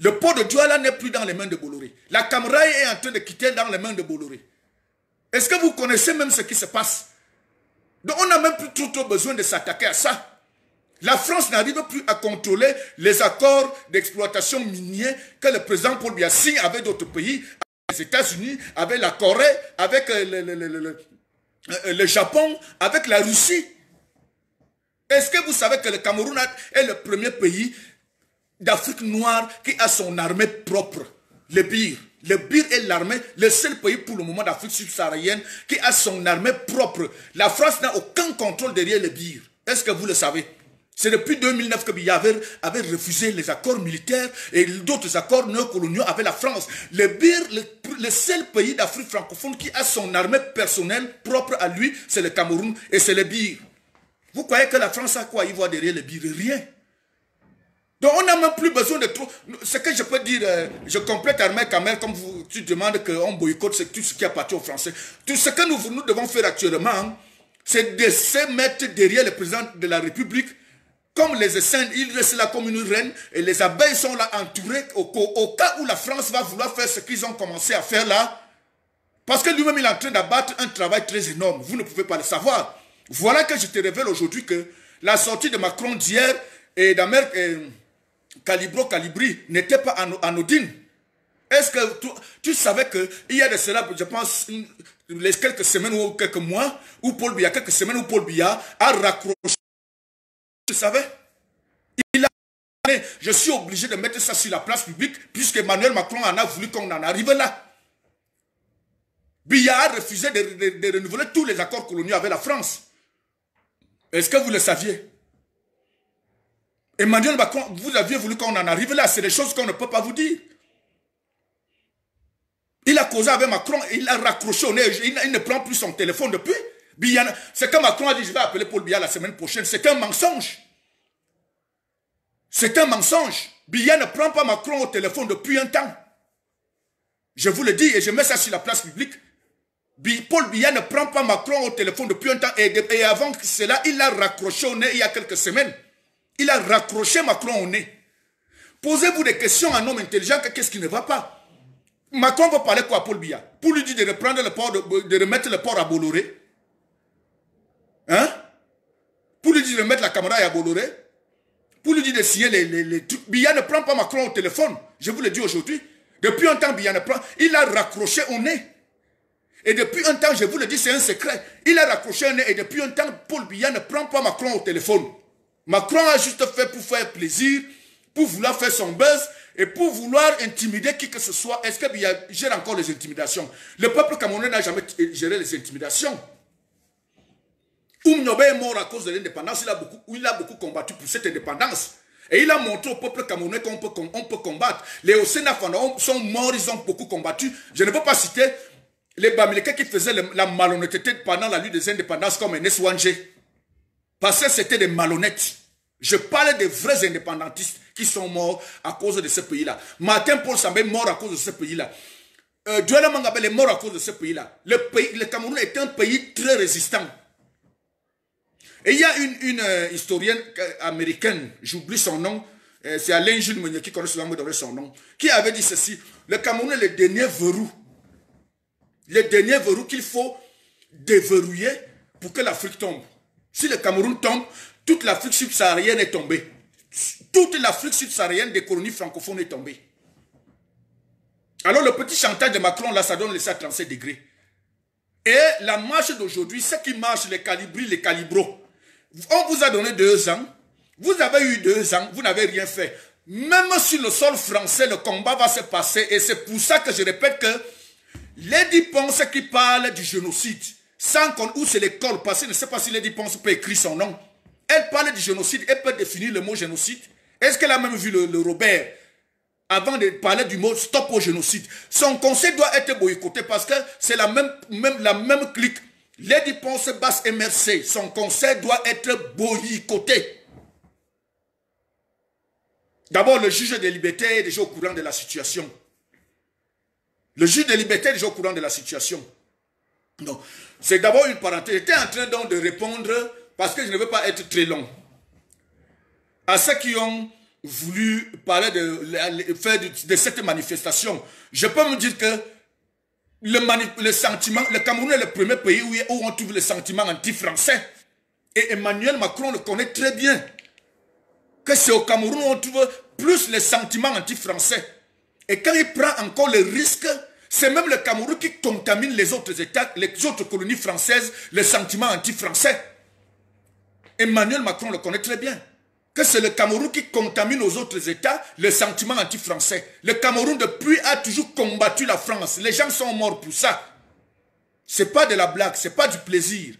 Le pot de Douala n'est plus dans les mains de Bolloré. La caméra est en train de quitter dans les mains de Bolloré. Est-ce que vous connaissez même ce qui se passe Donc on n'a même plus trop, besoin de s'attaquer à ça. La France n'arrive plus à contrôler les accords d'exploitation minier que le président Paul Biya signe avec d'autres pays les États-Unis, avec la Corée, avec euh, euh, le, Japon, avec la Russie. Est-ce que vous savez que le Cameroun est le premier pays d'Afrique noire qui a son armée propre, le BIR Le BIR est l'armée, le seul pays pour le moment d'Afrique subsaharienne qui a son armée propre. La France n'a aucun contrôle derrière le BIR. Est-ce que vous le savez c'est depuis 2009 que Biya avait, refusé les accords militaires et d'autres accords néocoloniaux avec la France. Le, bir, le, seul pays d'Afrique francophone qui a son armée personnelle propre à lui, c'est le Cameroun et c'est le Bir. Vous croyez que la France a quoi y voit derrière le Bir Rien. Donc on n'a même plus besoin de trop... Ce que je peux dire, euh, je complète Armée Kamer comme vous, tu demandes qu'on boycotte tout ce qui appartient aux Français. Tout ce que nous, nous devons faire actuellement, hein, c'est de se mettre derrière le président de la République comme les essaims, ils restent là comme reine et les abeilles sont là entourées au, cas où la France va vouloir faire ce qu'ils ont commencé à faire là. Parce que lui-même, il est en train d'abattre un travail très énorme. Vous ne pouvez pas le savoir. Voilà que je te révèle aujourd'hui que la sortie de Macron d'hier et d'Amer Calibro Calibri n'était pas anodine. Est-ce que tu, savais qu'il y a de cela, je pense, les quelques semaines ou quelques mois, où Paul Biya, quelques semaines où Paul Biya a raccroché vous savez Il a je suis obligé de mettre ça sur la place publique puisque Emmanuel Macron en a voulu qu'on en arrive là. Billard refusait de, de, renouveler tous les accords coloniaux avec la France. Est-ce que vous le saviez Emmanuel Macron, vous aviez voulu qu'on en arrive là. C'est des choses qu'on ne peut pas vous dire. Il a causé avec Macron il a raccroché au nez. il ne prend plus son téléphone depuis. C'est quand Macron a dit je vais appeler Paul Biya la semaine prochaine. C'est un mensonge. C'est un mensonge. Biya ne prend pas Macron au téléphone depuis un temps. Je vous le dis et je mets ça sur la place publique. Paul Biya ne prend pas Macron au téléphone depuis un temps. Et, avant cela, il l'a raccroché au nez il y a quelques semaines. Il a raccroché Macron au nez. Posez-vous des questions à un homme intelligent, qu'est-ce qui ne va pas Macron va parler quoi à Paul Biya Pour lui dire de reprendre le port, de, de remettre le port à Bolloré Hein Pour lui dire de mettre la caméra à Bolloré. Pour lui dire de signer les, les, trucs. Biya ne prend pas Macron au téléphone. Je vous le dis aujourd'hui. Depuis un temps, Biya ne prend. Il a raccroché au nez. Et depuis un temps, je vous le dis, c'est un secret. Il a raccroché au nez. Et depuis un temps, Paul Biya ne prend pas Macron au téléphone. Macron a juste fait pour faire plaisir, pour vouloir faire son buzz et pour vouloir intimider qui que ce soit. Est-ce que Bia gère encore les intimidations Le peuple camerounais n'a jamais géré les intimidations. Oumnobe est mort à cause de l'indépendance. Il, a beaucoup, combattu pour cette indépendance. Et il a montré au peuple camerounais qu'on peut, combattre. Les Osena sont morts, ils ont beaucoup combattu. Je ne veux pas citer les Bamileke qui faisaient la malhonnêteté pendant la lutte des indépendances comme Enes Parce que c'était des malhonnêtes. Je parle des vrais indépendantistes qui sont morts à cause de ce pays-là. Martin Paul Sambé est mort à cause de ce pays-là. Euh, Mangabe est mort à cause de ce pays-là. Le, le Cameroun est un pays très résistant. Et il y a une, euh, historienne américaine, j'oublie son nom, euh, c'est Alain Jules Meunier qui connaît souvent son nom, qui avait dit ceci, le Cameroun est le dernier verrou, le dernier verrou qu'il faut déverrouiller pour que l'Afrique tombe. Si le Cameroun tombe, toute l'Afrique subsaharienne est tombée. Toute l'Afrique subsaharienne des colonies francophones est tombée. Alors le petit chantage de Macron, là, ça donne les 37 degrés. Et la marche d'aujourd'hui, ceux qui marche, les calibris, les calibros, on vous a donné deux ans. Vous avez eu deux ans. Vous n'avez rien fait. Même sur le sol français, le combat va se passer. Et c'est pour ça que je répète que Lady Ponce qui parle du génocide, sans qu'on c'est l'école, parce je ne sais pas si Lady Ponce peut écrire son nom. Elle parle du génocide, elle peut définir le mot génocide. Est-ce qu'elle a même vu le, Robert avant de parler du mot stop au génocide Son conseil doit être boycotté parce que c'est la même, même, la même clique les dépenses basses et MRC, son conseil doit être boycotté. D'abord, le juge de libertés est déjà au courant de la situation. Le juge de liberté est déjà au courant de la situation. C'est d'abord une parenthèse. J'étais en train donc de répondre parce que je ne veux pas être très long. À ceux qui ont voulu parler de, faire de cette manifestation, je peux me dire que le, sentiment, le Cameroun est le premier pays où, où on trouve le sentiment anti-français. Et Emmanuel Macron le connaît très bien. Que c'est au Cameroun où on trouve plus le sentiment anti-français. Et quand il prend encore le risque, c'est même le Cameroun qui contamine les autres États, les autres colonies françaises, le sentiment anti-français. Emmanuel Macron le connaît très bien que c'est le Cameroun qui contamine aux autres États le sentiment anti-français. Le Cameroun depuis a toujours combattu la France. Les gens sont morts pour ça. C'est pas de la blague, c'est pas du plaisir.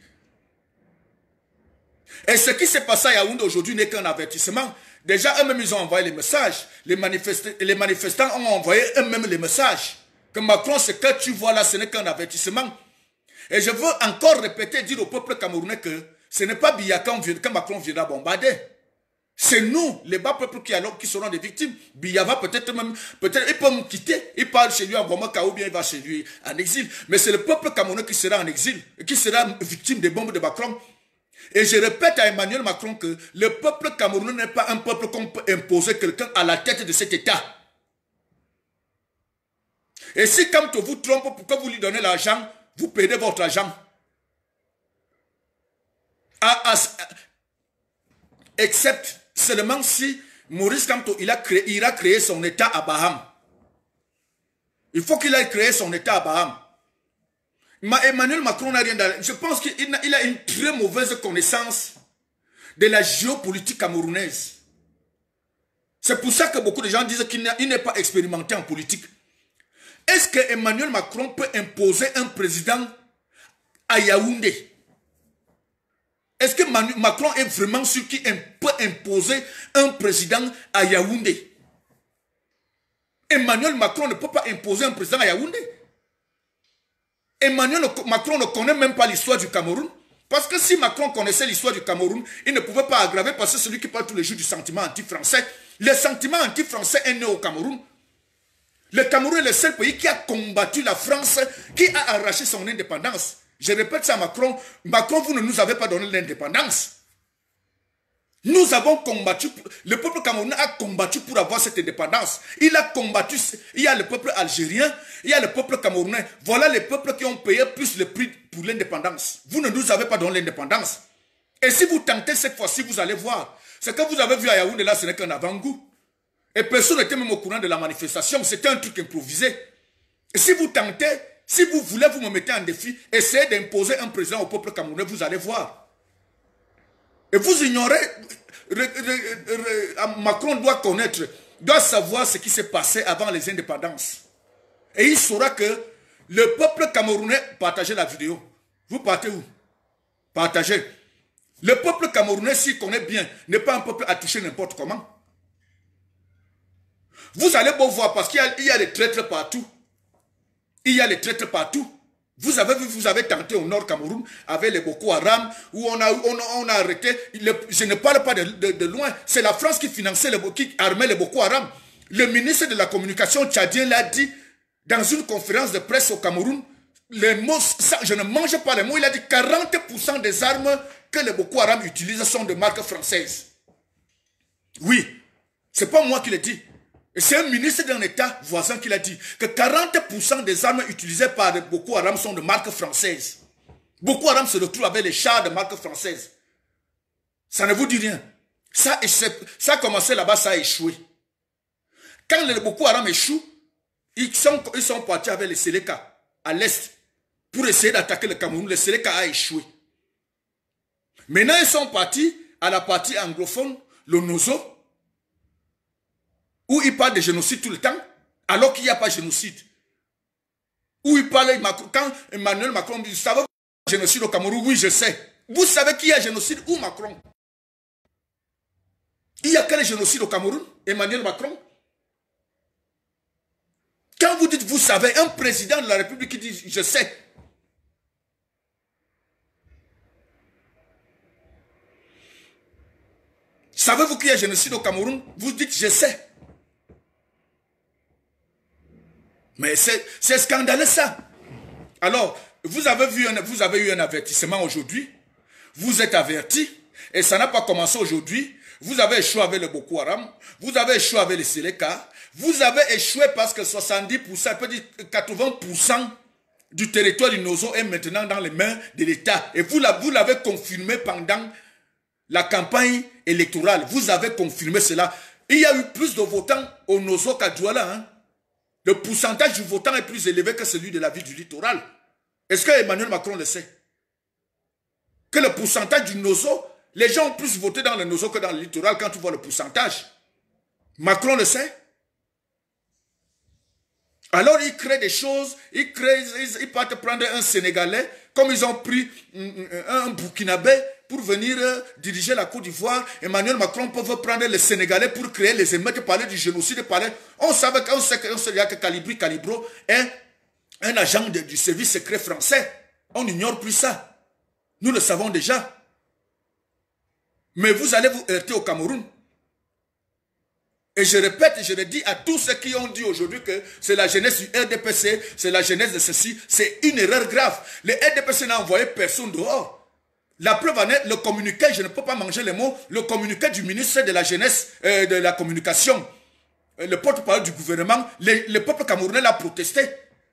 Et ce qui s'est passé à Yaoundé aujourd'hui n'est qu'un avertissement. Déjà, eux-mêmes, ils ont envoyé les messages. Les, manifestants ont envoyé eux-mêmes les messages. Que Macron, ce que tu vois là, ce n'est qu'un avertissement. Et je veux encore répéter, dire au peuple camerounais que ce n'est pas Biya quand Macron viendra bombarder. C'est nous, les bas peuples qui, allons, qui serons des victimes. Biyava peut-être même, peut-être, il peut me quitter. Il parle chez lui à Guamaka ou bien il va chez lui en exil. Mais c'est le peuple camerounais qui sera en exil, qui sera victime des bombes de Macron. Et je répète à Emmanuel Macron que le peuple camerounais n'est pas un peuple qu'on peut imposer quelqu'un à la tête de cet État. Et si quand vous trompe, pourquoi vous lui donnez l'argent Vous perdez votre argent. Excepte ah, ah, except Seulement si Maurice Kamto, il, a créé, a créé son état à Baham. Il faut qu'il ait créé son état à Baham. Emmanuel Macron n'a rien Je pense qu'il a, a une très mauvaise connaissance de la géopolitique camerounaise. C'est pour ça que beaucoup de gens disent qu'il n'est pas expérimenté en politique. Est-ce que Emmanuel Macron peut imposer un président à Yaoundé est-ce que Macron est vraiment celui qui peut imposer un président à Yaoundé Emmanuel Macron ne peut pas imposer un président à Yaoundé. Emmanuel Macron ne connaît même pas l'histoire du Cameroun. Parce que si Macron connaissait l'histoire du Cameroun, il ne pouvait pas aggraver parce que celui qui parle tous les jours du sentiment anti-français, le sentiment anti-français est né au Cameroun. Le Cameroun est le seul pays qui a combattu la France, qui a arraché son indépendance. Je répète ça à Macron. Macron, vous ne nous avez pas donné l'indépendance. Nous avons combattu, le peuple camerounais a combattu pour avoir cette indépendance. Il a combattu, il y a le peuple algérien, il y a le peuple camerounais. Voilà les peuples qui ont payé plus le prix pour l'indépendance. Vous ne nous avez pas donné l'indépendance. Et si vous tentez cette fois-ci, vous allez voir. Ce que vous avez vu à Yaoundé là, ce n'est qu'un avant-goût. Et personne n'était même au courant de la manifestation. C'était un truc improvisé. Et si vous tentez, si vous voulez, vous me mettez en défi. Essayez d'imposer un président au peuple camerounais, vous allez voir. Et vous ignorez, Macron doit connaître, doit savoir ce qui s'est passé avant les indépendances. Et il saura que le peuple camerounais, partagez la vidéo. Vous partez où Partagez. Le peuple camerounais, s'il connaît bien, n'est pas un peuple attaché n'importe comment. Vous allez beau voir parce qu'il y, y, a des traîtres partout. Il y a les traîtres partout. Vous avez vu, vous avez tenté au Nord Cameroun avec les Boko Haram, où on a, on, a arrêté. je ne parle pas de, loin. C'est la France qui finançait les qui armait les Boko Haram. Le ministre de la Communication tchadien l'a dit dans une conférence de presse au Cameroun. Les mots, ça, je ne mange pas les mots. Il a dit 40% des armes que les Boko Haram utilisent sont de marque française. Oui, c'est pas moi qui le dit c'est un ministre d'un État voisin qui l'a dit, que 40% des armes utilisées par Boko Haram sont de marque française. Boko Haram se retrouve avec les chars de marque française. Ça ne vous dit rien. Ça, ça a commencé là-bas, ça a échoué. Quand les Boko Haram échoue, ils sont, ils sont partis avec les Seleka à l'est pour essayer d'attaquer le Cameroun. Le Seleka a échoué. Maintenant, ils sont partis à la partie anglophone, le Nozo, où il parle de génocide tout le temps, alors qu'il n'y a pas de génocide. Où il parle, quand Emmanuel Macron dit, ça va génocide au Cameroun, oui, je sais. Vous savez qu'il y a génocide où, Macron Il y a quel génocide au Cameroun Emmanuel Macron Quand vous dites, vous savez, un président de la République qui dit, je sais. Savez-vous qu'il y a génocide au Cameroun Vous dites, je sais. Mais c'est scandaleux ça. Alors, vous avez, vu vous avez eu un avertissement aujourd'hui. Vous êtes averti. Et ça n'a pas commencé aujourd'hui. Vous avez échoué avec le Boko Haram. Vous avez échoué avec le Seleka. Vous avez échoué parce que 70%, peut être 80% du territoire du Nozo est maintenant dans les mains de l'État. Et vous l'avez confirmé pendant la campagne électorale. Vous avez confirmé cela. Il y a eu plus de votants au Nozo qu'à Douala. Hein. Le pourcentage du votant est plus élevé que celui de la ville du littoral. Est-ce que Emmanuel Macron le sait Que le pourcentage du Noso, les gens ont plus voté dans le Noso que dans le littoral quand tu vois le pourcentage. Macron le sait alors il crée des choses, Il crée, prendre un Sénégalais, comme ils ont pris un, mm, mm, un Burkinabé, pour venir euh, diriger la Côte d'Ivoire. Emmanuel Macron peut prendre les Sénégalais pour créer les émeutes, parler du génocide, parler... On savait qu'on sait, on sait que Calibri Calibro est un agent du service secret français. On n'ignore plus ça. Nous le savons déjà. Mais vous allez vous heurter au Cameroun. Et je répète, je le dis à tous ceux qui ont dit aujourd'hui que c'est la jeunesse du RDPC, c'est la jeunesse de ceci, c'est une erreur grave. Le RDPC n'a envoyé personne dehors. La preuve en est, le communiqué, je ne peux pas manger les mots, le communiqué du ministre de la Jeunesse et euh, de la Communication, euh, le porte-parole du gouvernement, le, peuple camerounais l'a protesté.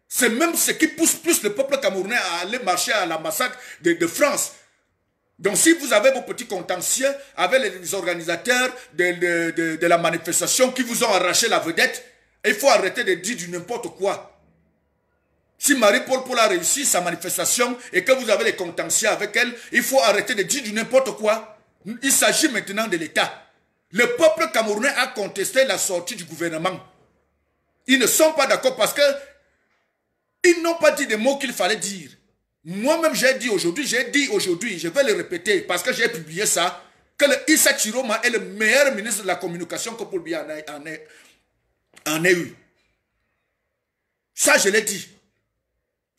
C'est même ce qui pousse plus le peuple camerounais à aller marcher à la de, de France. Donc si vous avez vos petits contentieux avec les organisateurs de, de la manifestation qui vous ont arraché la vedette, il faut arrêter de dire du n'importe quoi. Si Marie-Paul a réussi sa manifestation et que vous avez les contentieux avec elle, il faut arrêter de dire du n'importe quoi. Il s'agit maintenant de l'État. Le peuple camerounais a contesté la sortie du gouvernement. Ils ne sont pas d'accord parce que ils n'ont pas dit des mots qu'il fallait dire. Moi-même, j'ai dit aujourd'hui, j'ai dit aujourd'hui, je vais le répéter parce que j'ai publié ça, que le Issa Chiroma est le meilleur ministre de la communication que Paul Biya en ait eu. Ça, je l'ai dit.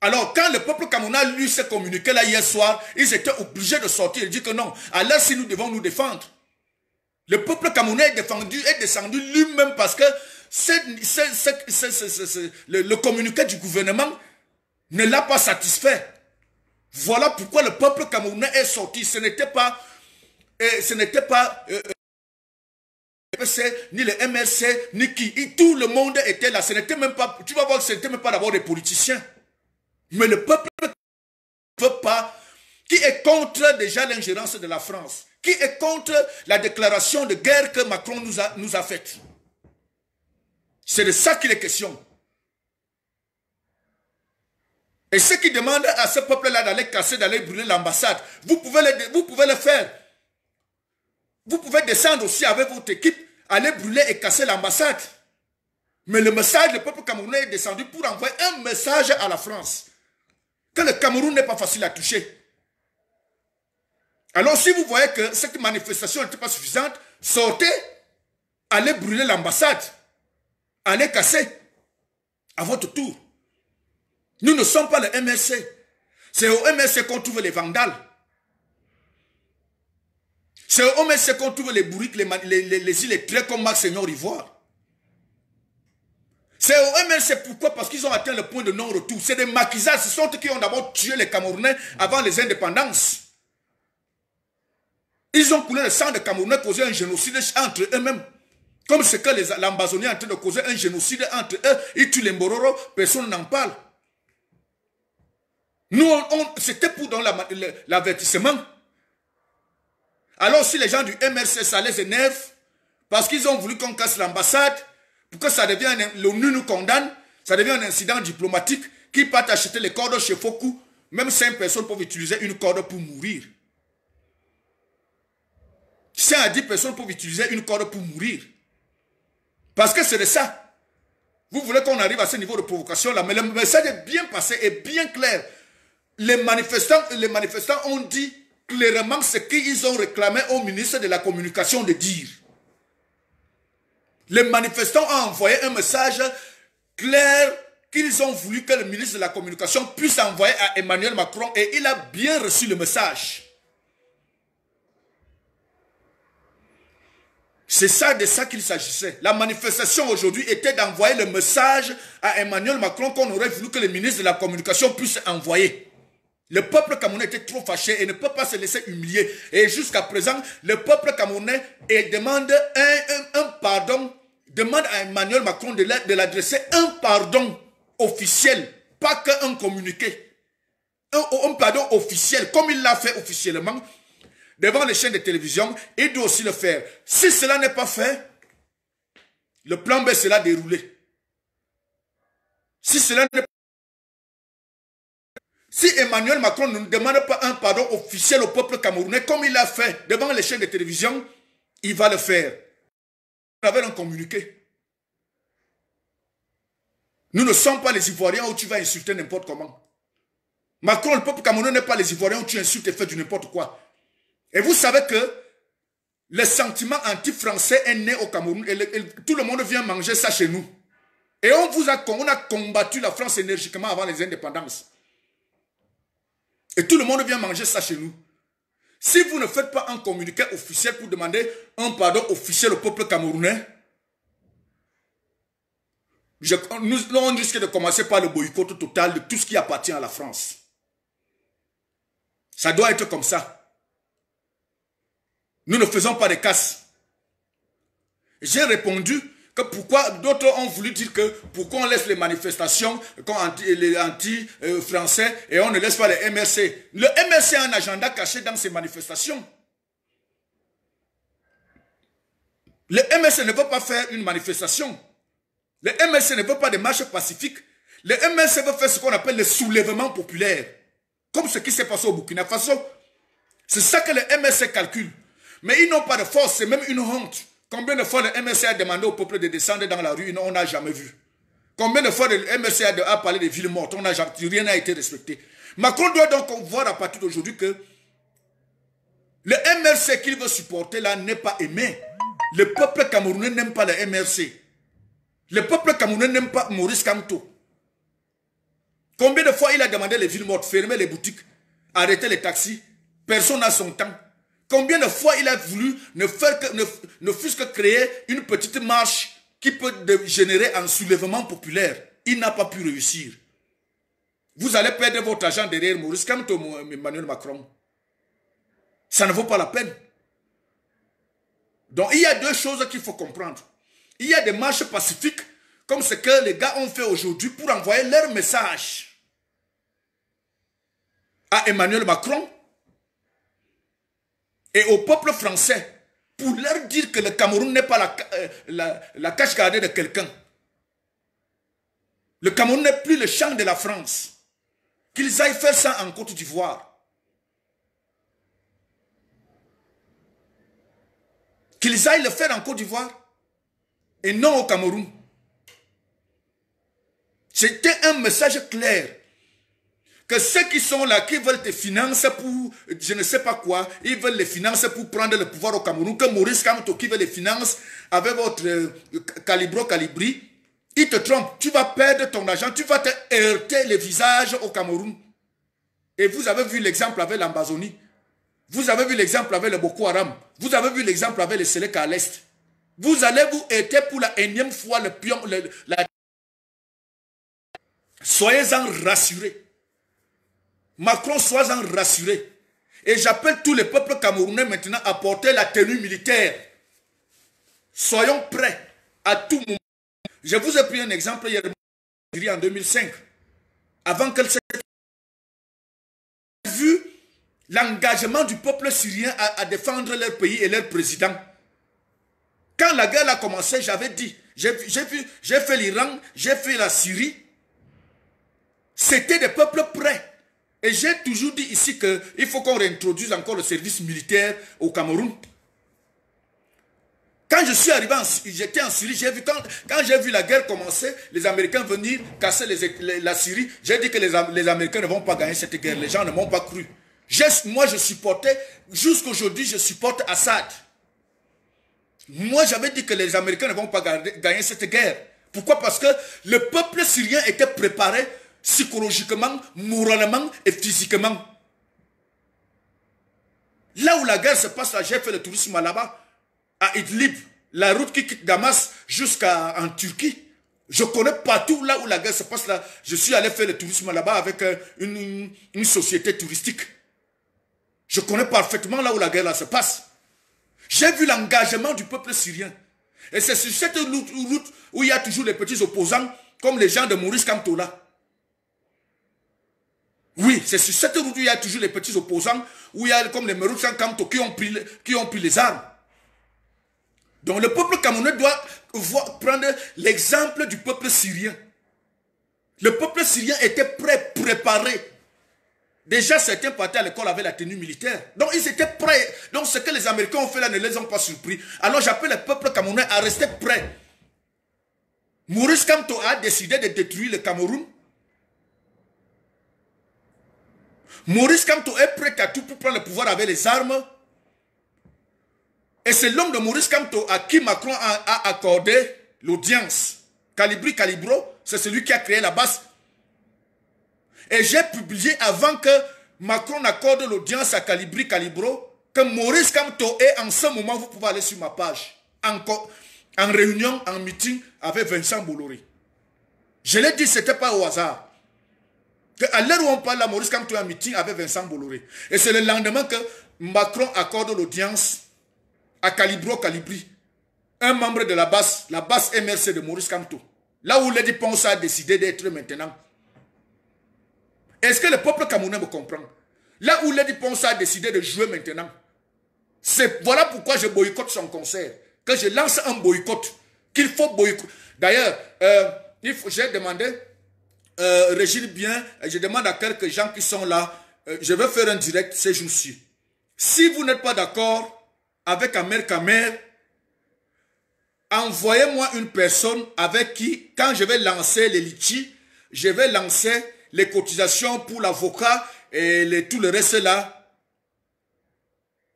Alors, quand le peuple camerounais lui s'est communiqué là hier soir, ils étaient obligés de sortir. Il dit que non, alors si nous devons nous défendre. Le peuple camerounais est défendu, est descendu lui-même parce que le, communiqué du gouvernement ne l'a pas satisfait. Voilà pourquoi le peuple camerounais est sorti. Ce n'était pas, euh, ce n'était pas euh, euh, le PC, ni le MLC ni qui. tout le monde était là. Ce n'était même pas, tu vas voir que ce n'était même pas d'abord des politiciens. Mais le peuple ne veut pas, qui est contre déjà l'ingérence de la France, qui est contre la déclaration de guerre que Macron nous a, nous faite. C'est de ça qu'il est question. Et ceux qui demandent à ce peuple-là d'aller casser, d'aller brûler l'ambassade, vous, pouvez le, vous pouvez le faire. Vous pouvez descendre aussi avec votre équipe, aller brûler et casser l'ambassade. Mais le message, le peuple camerounais est descendu pour envoyer un message à la France que le Cameroun n'est pas facile à toucher. Alors si vous voyez que cette manifestation n'était pas suffisante, sortez, allez brûler l'ambassade, allez casser à votre tour. Nous ne sommes pas le MSC, C'est au MSC qu'on trouve les vandales. C'est au MSC qu'on trouve les bourriques, les, îles les, comme Max Seigneur Ivoire. C'est au mêmes pourquoi Parce qu'ils ont atteint le point de non-retour. C'est des maquisages. ce sont eux qui ont d'abord tué les Camerounais avant les indépendances. Ils ont coulé le sang des Camerounais, causé un génocide entre eux-mêmes. Comme ce que l'ambazonien est en train de causer un génocide entre eux, ils tuent les Mororo, personne n'en parle. Nous, c'était pour dans l'avertissement. Alors si les gens du MRC, ça les énerve, parce qu'ils ont voulu qu'on casse l'ambassade, pour que ça devienne, l'ONU nous condamne, ça devient un incident diplomatique, qui part acheter les cordes chez Foucault, même 5 personnes peuvent utiliser une corde pour mourir. 5 à 10 personnes peuvent utiliser une corde pour mourir. Parce que c'est de ça. Vous voulez qu'on arrive à ce niveau de provocation là, mais le message est bien passé et bien clair. Les manifestants, les manifestants ont dit clairement ce qu'ils ont réclamé au ministre de la Communication de dire. Les manifestants ont envoyé un message clair qu'ils ont voulu que le ministre de la Communication puisse envoyer à Emmanuel Macron et il a bien reçu le message. C'est ça de ça qu'il s'agissait. La manifestation aujourd'hui était d'envoyer le message à Emmanuel Macron qu'on aurait voulu que le ministre de la Communication puisse envoyer. Le peuple camerounais était trop fâché et ne peut pas se laisser humilier. Et jusqu'à présent, le peuple camerounais demande un, pardon, demande à Emmanuel Macron de l'adresser un pardon officiel, pas qu'un communiqué. Un, pardon officiel, comme il l'a fait officiellement, devant les chaînes de télévision, il doit aussi le faire. Si cela n'est pas fait, le plan B sera déroulé. Si cela n'est si Emmanuel Macron ne demande pas un pardon officiel au peuple camerounais comme il l'a fait devant les chaînes de télévision, il va le faire avait un communiqué. Nous ne sommes pas les Ivoiriens où tu vas insulter n'importe comment. Macron, le peuple camerounais n'est pas les Ivoiriens où tu insultes et fais du n'importe quoi. Et vous savez que le sentiment anti-français est né au Cameroun et, tout le monde vient manger ça chez nous. Et on vous a, on a combattu la France énergiquement avant les indépendances. Et tout le monde vient manger ça chez nous. Si vous ne faites pas un communiqué officiel pour demander un pardon officiel au peuple camerounais, nous, allons risque de commencer par le boycott total de tout ce qui appartient à la France. Ça doit être comme ça. Nous ne faisons pas de casse. J'ai répondu pourquoi d'autres ont voulu dire que pourquoi on laisse les manifestations anti, les anti-français euh, et on ne laisse pas les MRC. Le MRC a un agenda caché dans ces manifestations. Le MRC ne veut pas faire une manifestation. Le MRC ne veut pas des marches pacifiques. Le MRC veut faire ce qu'on appelle le soulèvement populaire. Comme ce qui s'est passé au Burkina Faso. C'est ça que le MRC calcule. Mais ils n'ont pas de force, c'est même une honte. Combien de fois le MRC a demandé au peuple de descendre dans la rue On n'a jamais vu. Combien de fois le MRC a, parlé des villes mortes on Rien n'a été respecté. Macron doit donc voir à partir d'aujourd'hui que le MRC qu'il veut supporter là n'est pas aimé. Le peuple camerounais n'aime pas le MRC. Le peuple camerounais n'aime pas Maurice Kamto. Combien de fois il a demandé les villes mortes, fermer les boutiques, arrêter les taxis Personne n'a son temps. Combien de fois il a voulu ne, faire que, ne, fût-ce que créer une petite marche qui peut générer un soulèvement populaire. Il n'a pas pu réussir. Vous allez perdre votre argent derrière Maurice Kamto, Emmanuel Macron. Ça ne vaut pas la peine. Donc il y a deux choses qu'il faut comprendre. Il y a des marches pacifiques comme ce que les gars ont fait aujourd'hui pour envoyer leur message à Emmanuel Macron et au peuple français pour leur dire que le Cameroun n'est pas la, euh, cache gardée de quelqu'un. Le Cameroun n'est plus le champ de la France. Qu'ils aillent faire ça en Côte d'Ivoire. Qu'ils aillent le faire en Côte d'Ivoire et non au Cameroun. C'était un message clair que ceux qui sont là, qui veulent tes finances pour je ne sais pas quoi, ils veulent les finances pour prendre le pouvoir au Cameroun, que Maurice Kamto qui veut les finances avec votre euh, calibre calibro calibri, il te trompent, Tu vas perdre ton argent, tu vas te heurter le visage au Cameroun. Et vous avez vu l'exemple avec l'Ambazonie. Vous avez vu l'exemple avec le Boko Haram. Vous avez vu l'exemple avec les Séléka à l'Est. Vous allez vous heurter pour la énième fois le pion. la... Soyez-en rassurés. Macron sois-en rassuré. Et j'appelle tous les peuples camerounais maintenant à porter la tenue militaire. Soyons prêts à tout moment. Je vous ai pris un exemple hier en 2005. Avant qu'elle se vu l'engagement du peuple syrien à, à, défendre leur pays et leur président. Quand la guerre a commencé, j'avais dit, j'ai fait l'Iran, j'ai fait la Syrie. C'était des peuples prêts et j'ai toujours dit ici qu'il faut qu'on réintroduise encore le service militaire au Cameroun. Quand je suis arrivé, j'étais en Syrie, j'ai vu quand, j'ai vu la guerre commencer, les Américains venir casser la Syrie, j'ai dit que les, Américains ne vont pas gagner cette guerre, les gens ne m'ont pas cru. Moi, je supportais, jusqu'aujourd'hui, je supporte Assad. Moi, j'avais dit que les Américains ne vont pas gagner cette guerre. Pourquoi Parce que le peuple syrien était préparé psychologiquement, moralement et physiquement. Là où la guerre se passe, j'ai fait le tourisme là-bas, à Idlib, la route qui quitte Damas jusqu'en Turquie. Je connais partout là où la guerre se passe. Là. Je suis allé faire le tourisme là-bas avec euh, une, société touristique. Je connais parfaitement là où la guerre se passe. J'ai vu l'engagement du peuple syrien. Et c'est sur cette route, où il y a toujours les petits opposants, comme les gens de Maurice Camtola. Oui, c'est sur cette route où il y a toujours les petits opposants, où il y a comme les Merouxan Kamto qui ont, pris, qui ont pris les armes. Donc le peuple camerounais doit prendre l'exemple du peuple syrien. Le peuple syrien était prêt, préparé. Déjà, certains partaient à l'école avec la tenue militaire. Donc, ils étaient prêts. Donc, ce que les Américains ont fait là ne les ont pas surpris. Alors, j'appelle le peuple camerounais à rester prêt. Maurice Kamto a décidé de détruire le Cameroun Maurice Kamto est prêt à tout pour prendre le pouvoir avec les armes. Et c'est l'homme de Maurice Kamto à qui Macron a, accordé l'audience. Calibri Calibro, c'est celui qui a créé la base. Et j'ai publié avant que Macron accorde l'audience à Calibri Calibro que Maurice Kamto est en ce moment, vous pouvez aller sur ma page, en, en réunion, en meeting avec Vincent Bolloré. Je l'ai dit, ce n'était pas au hasard qu'à l'heure où on parle, là, Maurice Kamto a en meeting avec Vincent Bolloré. Et c'est le lendemain que Macron accorde l'audience à Calibro Calibri, un membre de la base, la base MRC de Maurice Kamto. Là où Lady Ponce a décidé d'être maintenant. Est-ce que le peuple camerounais me comprend Là où Lady Ponce a décidé de jouer maintenant. C'est voilà pourquoi je boycotte son concert. Que je lance un boycott. Qu'il faut boycotter. D'ailleurs, euh, j'ai demandé euh, Régis bien. Je demande à quelques gens qui sont là, euh, je vais faire un direct ces jours-ci. Si vous n'êtes pas d'accord avec Amer Kamer, envoyez-moi une personne avec qui, quand je vais lancer les litiges, je vais lancer les cotisations pour l'avocat et les, tout le reste là.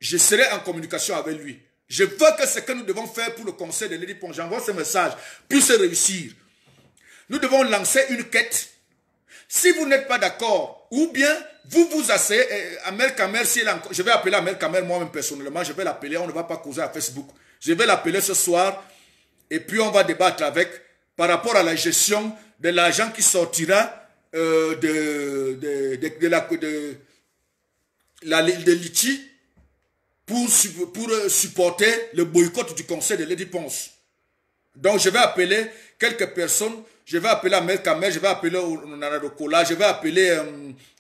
Je serai en communication avec lui. Je veux que ce que nous devons faire pour le conseil de Nelly j'envoie ce message, puisse réussir. Nous devons lancer une quête si vous n'êtes pas d'accord, ou bien vous vous asseyez, eh, Amel Kamer, je vais appeler Amel Kamer moi-même personnellement, je vais l'appeler, on ne va pas causer à Facebook. Je vais l'appeler ce soir et puis on va débattre avec par rapport à la gestion de l'argent qui sortira euh, de, de, de, la, de, la, de l'ITI pour, pour euh, supporter le boycott du conseil de Lady Ponce. Donc je vais appeler quelques personnes je vais appeler Amel Kamer, je vais appeler Nanadokola, je vais appeler euh,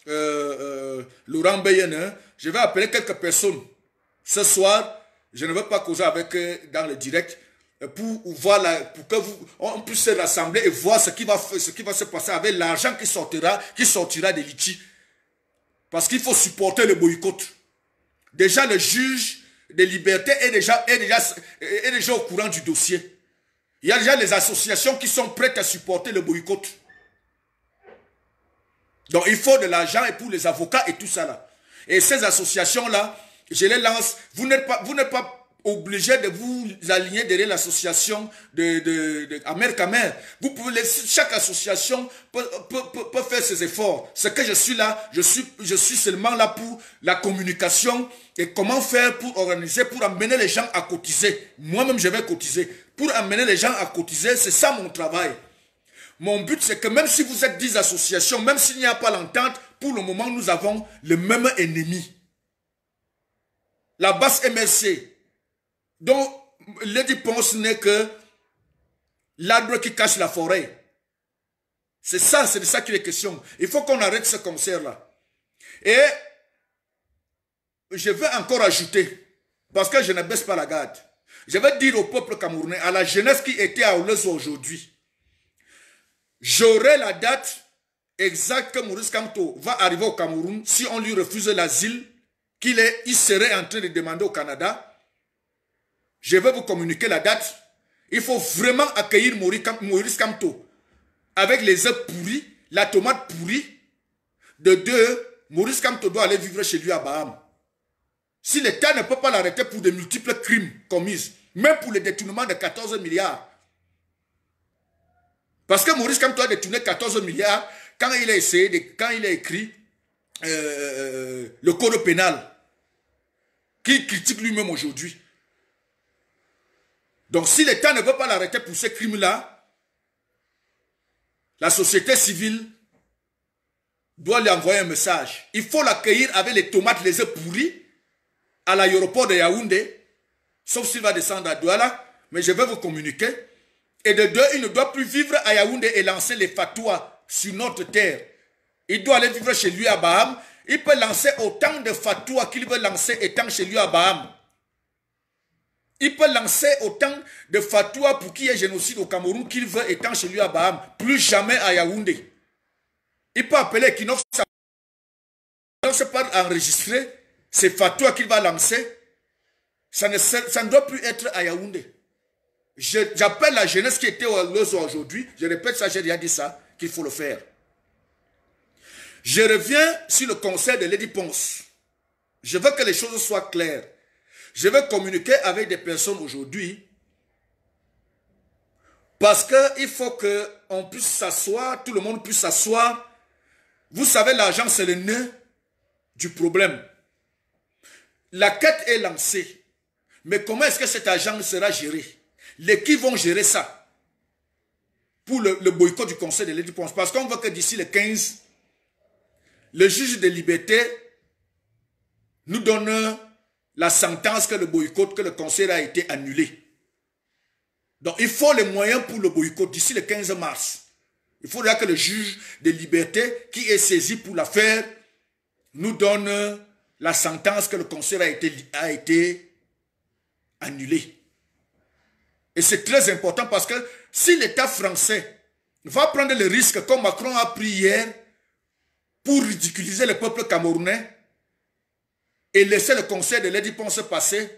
euh, euh, Laurent Beyen, je vais appeler quelques personnes. Ce soir, je ne veux pas causer avec eux dans le direct pour voir pour que vous on puisse se rassembler et voir ce qui va ce qui va se passer avec l'argent qui sortira qui sortira de l'ITI. Parce qu'il faut supporter le boycott. Déjà le juge des libertés déjà déjà est déjà au courant du dossier. Il y a déjà les associations qui sont prêtes à supporter le boycott. Donc il faut de l'argent et pour les avocats et tout ça là. Et ces associations là, je les lance. Vous vous n'êtes pas obligé de vous aligner derrière l'association de, de, de Vous pouvez chaque association peut, faire ses efforts. Ce que je suis là, je suis, je suis seulement là pour la communication et comment faire pour organiser, pour amener les gens à cotiser. Moi-même, je vais cotiser. Pour amener les gens à cotiser, c'est ça mon travail. Mon but, c'est que même si vous êtes 10 associations, même s'il n'y a pas l'entente, pour le moment, nous avons le même ennemi. La basse MRC, donc, Lady Ponce n'est que l'arbre qui cache la forêt. C'est ça, c'est de ça qu'il est question. Il faut qu'on arrête ce concert-là. Et je veux encore ajouter, parce que je ne baisse pas la garde. Je veux dire au peuple camerounais, à la jeunesse qui était à Oleso aujourd'hui, j'aurai la date exacte que Maurice Kamto va arriver au Cameroun si on lui refuse l'asile qu'il serait en train de demander au Canada je vais vous communiquer la date. Il faut vraiment accueillir Maurice Camto. Avec les œufs pourris, la tomate pourrie. De deux, Maurice Camto doit aller vivre chez lui à Baham. Si l'État ne peut pas l'arrêter pour de multiples crimes commis, même pour le détournement de 14 milliards. Parce que Maurice Camto a détourné 14 milliards quand il a essayé, quand il a écrit euh, euh, euh, le code pénal, qu'il critique lui-même aujourd'hui. Donc si l'État ne veut pas l'arrêter pour ce crimes-là, la société civile doit lui envoyer un message. Il faut l'accueillir avec les tomates, les œufs pourris à l'aéroport de Yaoundé, sauf s'il va descendre à Douala, mais je vais vous communiquer. Et de deux, il ne doit plus vivre à Yaoundé et lancer les fatouas sur notre terre. Il doit aller vivre chez lui à Baham. Il peut lancer autant de fatouas qu'il veut lancer étant chez lui à Baham. Il peut lancer autant de fatwa pour qu'il y ait génocide au Cameroun qu'il veut étant chez lui à Baham. Plus jamais à Yaoundé. Il peut appeler se pas enregistrer ces fatwas qu'il va lancer. Ça ne, ça ne doit plus être à Yaoundé. J'appelle la jeunesse qui était au aujourd'hui. Je répète ça, j'ai déjà dit ça, qu'il faut le faire. Je reviens sur le conseil de Lady Ponce. Je veux que les choses soient claires. Je vais communiquer avec des personnes aujourd'hui parce qu'il faut qu'on puisse s'asseoir, tout le monde puisse s'asseoir. Vous savez, l'argent, c'est le nœud du problème. La quête est lancée. Mais comment est-ce que cet argent sera géré Les qui vont gérer ça Pour le, boycott du Conseil de Ponce. Parce qu'on voit que d'ici le 15, le juge de liberté nous donne la sentence que le boycott, que le conseil a été annulé. Donc il faut les moyens pour le boycott d'ici le 15 mars. Il faudra que le juge de liberté, qui est saisi pour l'affaire nous donne la sentence que le conseil a été, a été annulé. Et c'est très important parce que si l'État français va prendre le risque comme Macron a pris hier pour ridiculiser le peuple camerounais, et laisser le conseil de Lady Ponce passer,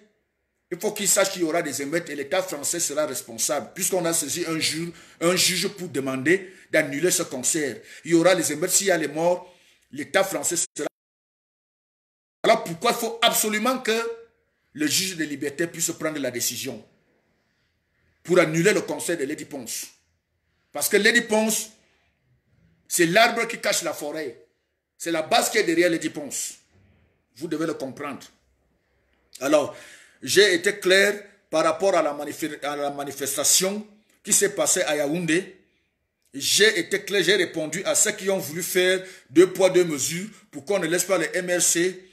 il faut qu'il sache qu'il y aura des émeutes et l'État français sera responsable, puisqu'on a saisi un juge, un juge pour demander d'annuler ce concert. Il y aura les émeutes, s'il y a les morts, l'État français sera alors pourquoi il faut absolument que le juge de liberté puisse prendre la décision pour annuler le conseil de Lady Ponce Parce que Lady Ponce, c'est l'arbre qui cache la forêt. C'est la base qui est derrière Lady Ponce. Vous devez le comprendre. Alors, j'ai été clair par rapport à la, manifestation qui s'est passée à Yaoundé. J'ai été clair, j'ai répondu à ceux qui ont voulu faire deux poids, deux mesures pour qu'on ne laisse pas les MRC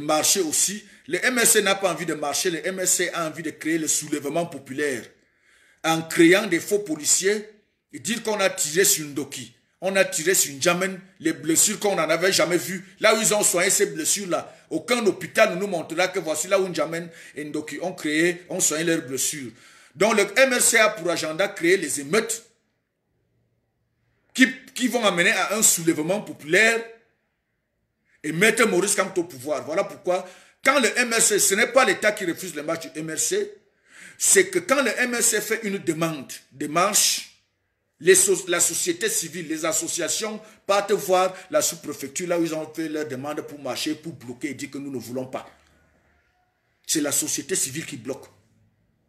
marcher aussi. Le MRC n'a pas envie de marcher, le MRC a envie de créer le soulèvement populaire en créant des faux policiers et dire qu'on a tiré sur Ndoki. On a tiré sur N'Djamen les blessures qu'on n'en avait jamais vues. Là où ils ont soigné ces blessures-là, aucun hôpital ne nous montrera que voici là où N'Djamen et Ndoki ont créé, ont soigné leurs blessures. Donc le MRC a pour agenda créer les émeutes qui, vont amener à un soulèvement populaire et mettre Maurice Kant au pouvoir. Voilà pourquoi quand le MRC, ce n'est pas l'État qui refuse les marches du MRC, c'est que quand le MRC fait une demande, démarche, la société civile, les associations partent voir la sous-préfecture là où ils ont fait leur demande pour marcher, pour bloquer et dire que nous ne voulons pas. C'est la société civile qui bloque.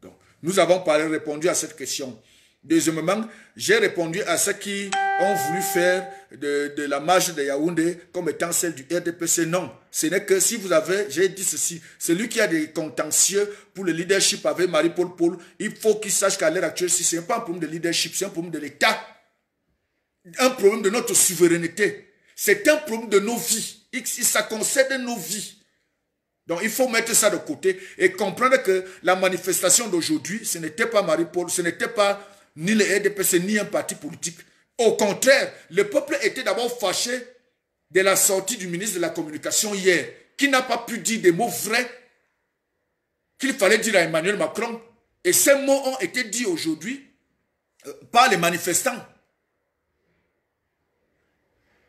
Donc, nous avons parlé, répondu à cette question. Deuxièmement, j'ai répondu à ceux qui ont voulu faire de, la marge de Yaoundé comme étant celle du RDPC. Non, ce n'est que si vous avez, j'ai dit ceci, celui qui a des contentieux pour le leadership avec Marie-Paul Paul, il faut qu'il sache qu'à l'heure actuelle, ce n'est pas un problème de leadership, c'est un problème de l'État. Un problème de notre souveraineté. C'est un problème de nos vies. Ça concerne nos vies. Donc il faut mettre ça de côté et comprendre que la manifestation d'aujourd'hui, ce n'était pas Marie-Paul, ce n'était pas ni le RDPC, ni un parti politique. Au contraire, le peuple était d'abord fâché de la sortie du ministre de la Communication hier, qui n'a pas pu dire des mots vrais qu'il fallait dire à Emmanuel Macron. Et ces mots ont été dits aujourd'hui euh, par les manifestants.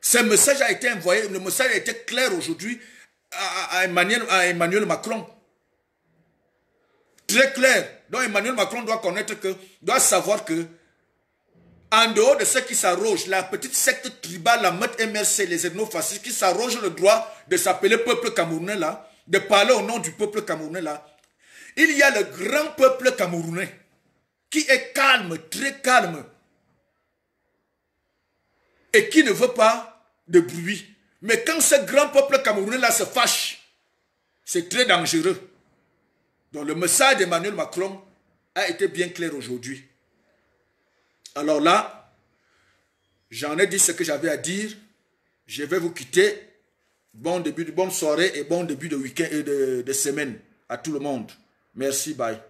Ce message a été envoyé, le message a été clair aujourd'hui à, à Emmanuel Macron très clair dont Emmanuel Macron doit connaître que, doit savoir que, en dehors de ceux qui s'arrogent, la petite secte tribale, la meute MRC, les ethno qui s'arrogent le droit de s'appeler peuple camerounais là, de parler au nom du peuple camerounais là, il y a le grand peuple camerounais qui est calme, très calme, et qui ne veut pas de bruit. Mais quand ce grand peuple camerounais là se fâche, c'est très dangereux. Donc le message d'Emmanuel Macron a été bien clair aujourd'hui. Alors là, j'en ai dit ce que j'avais à dire. Je vais vous quitter. Bon début de bonne soirée et bon début de week-end et euh, de, de semaine à tout le monde. Merci, bye.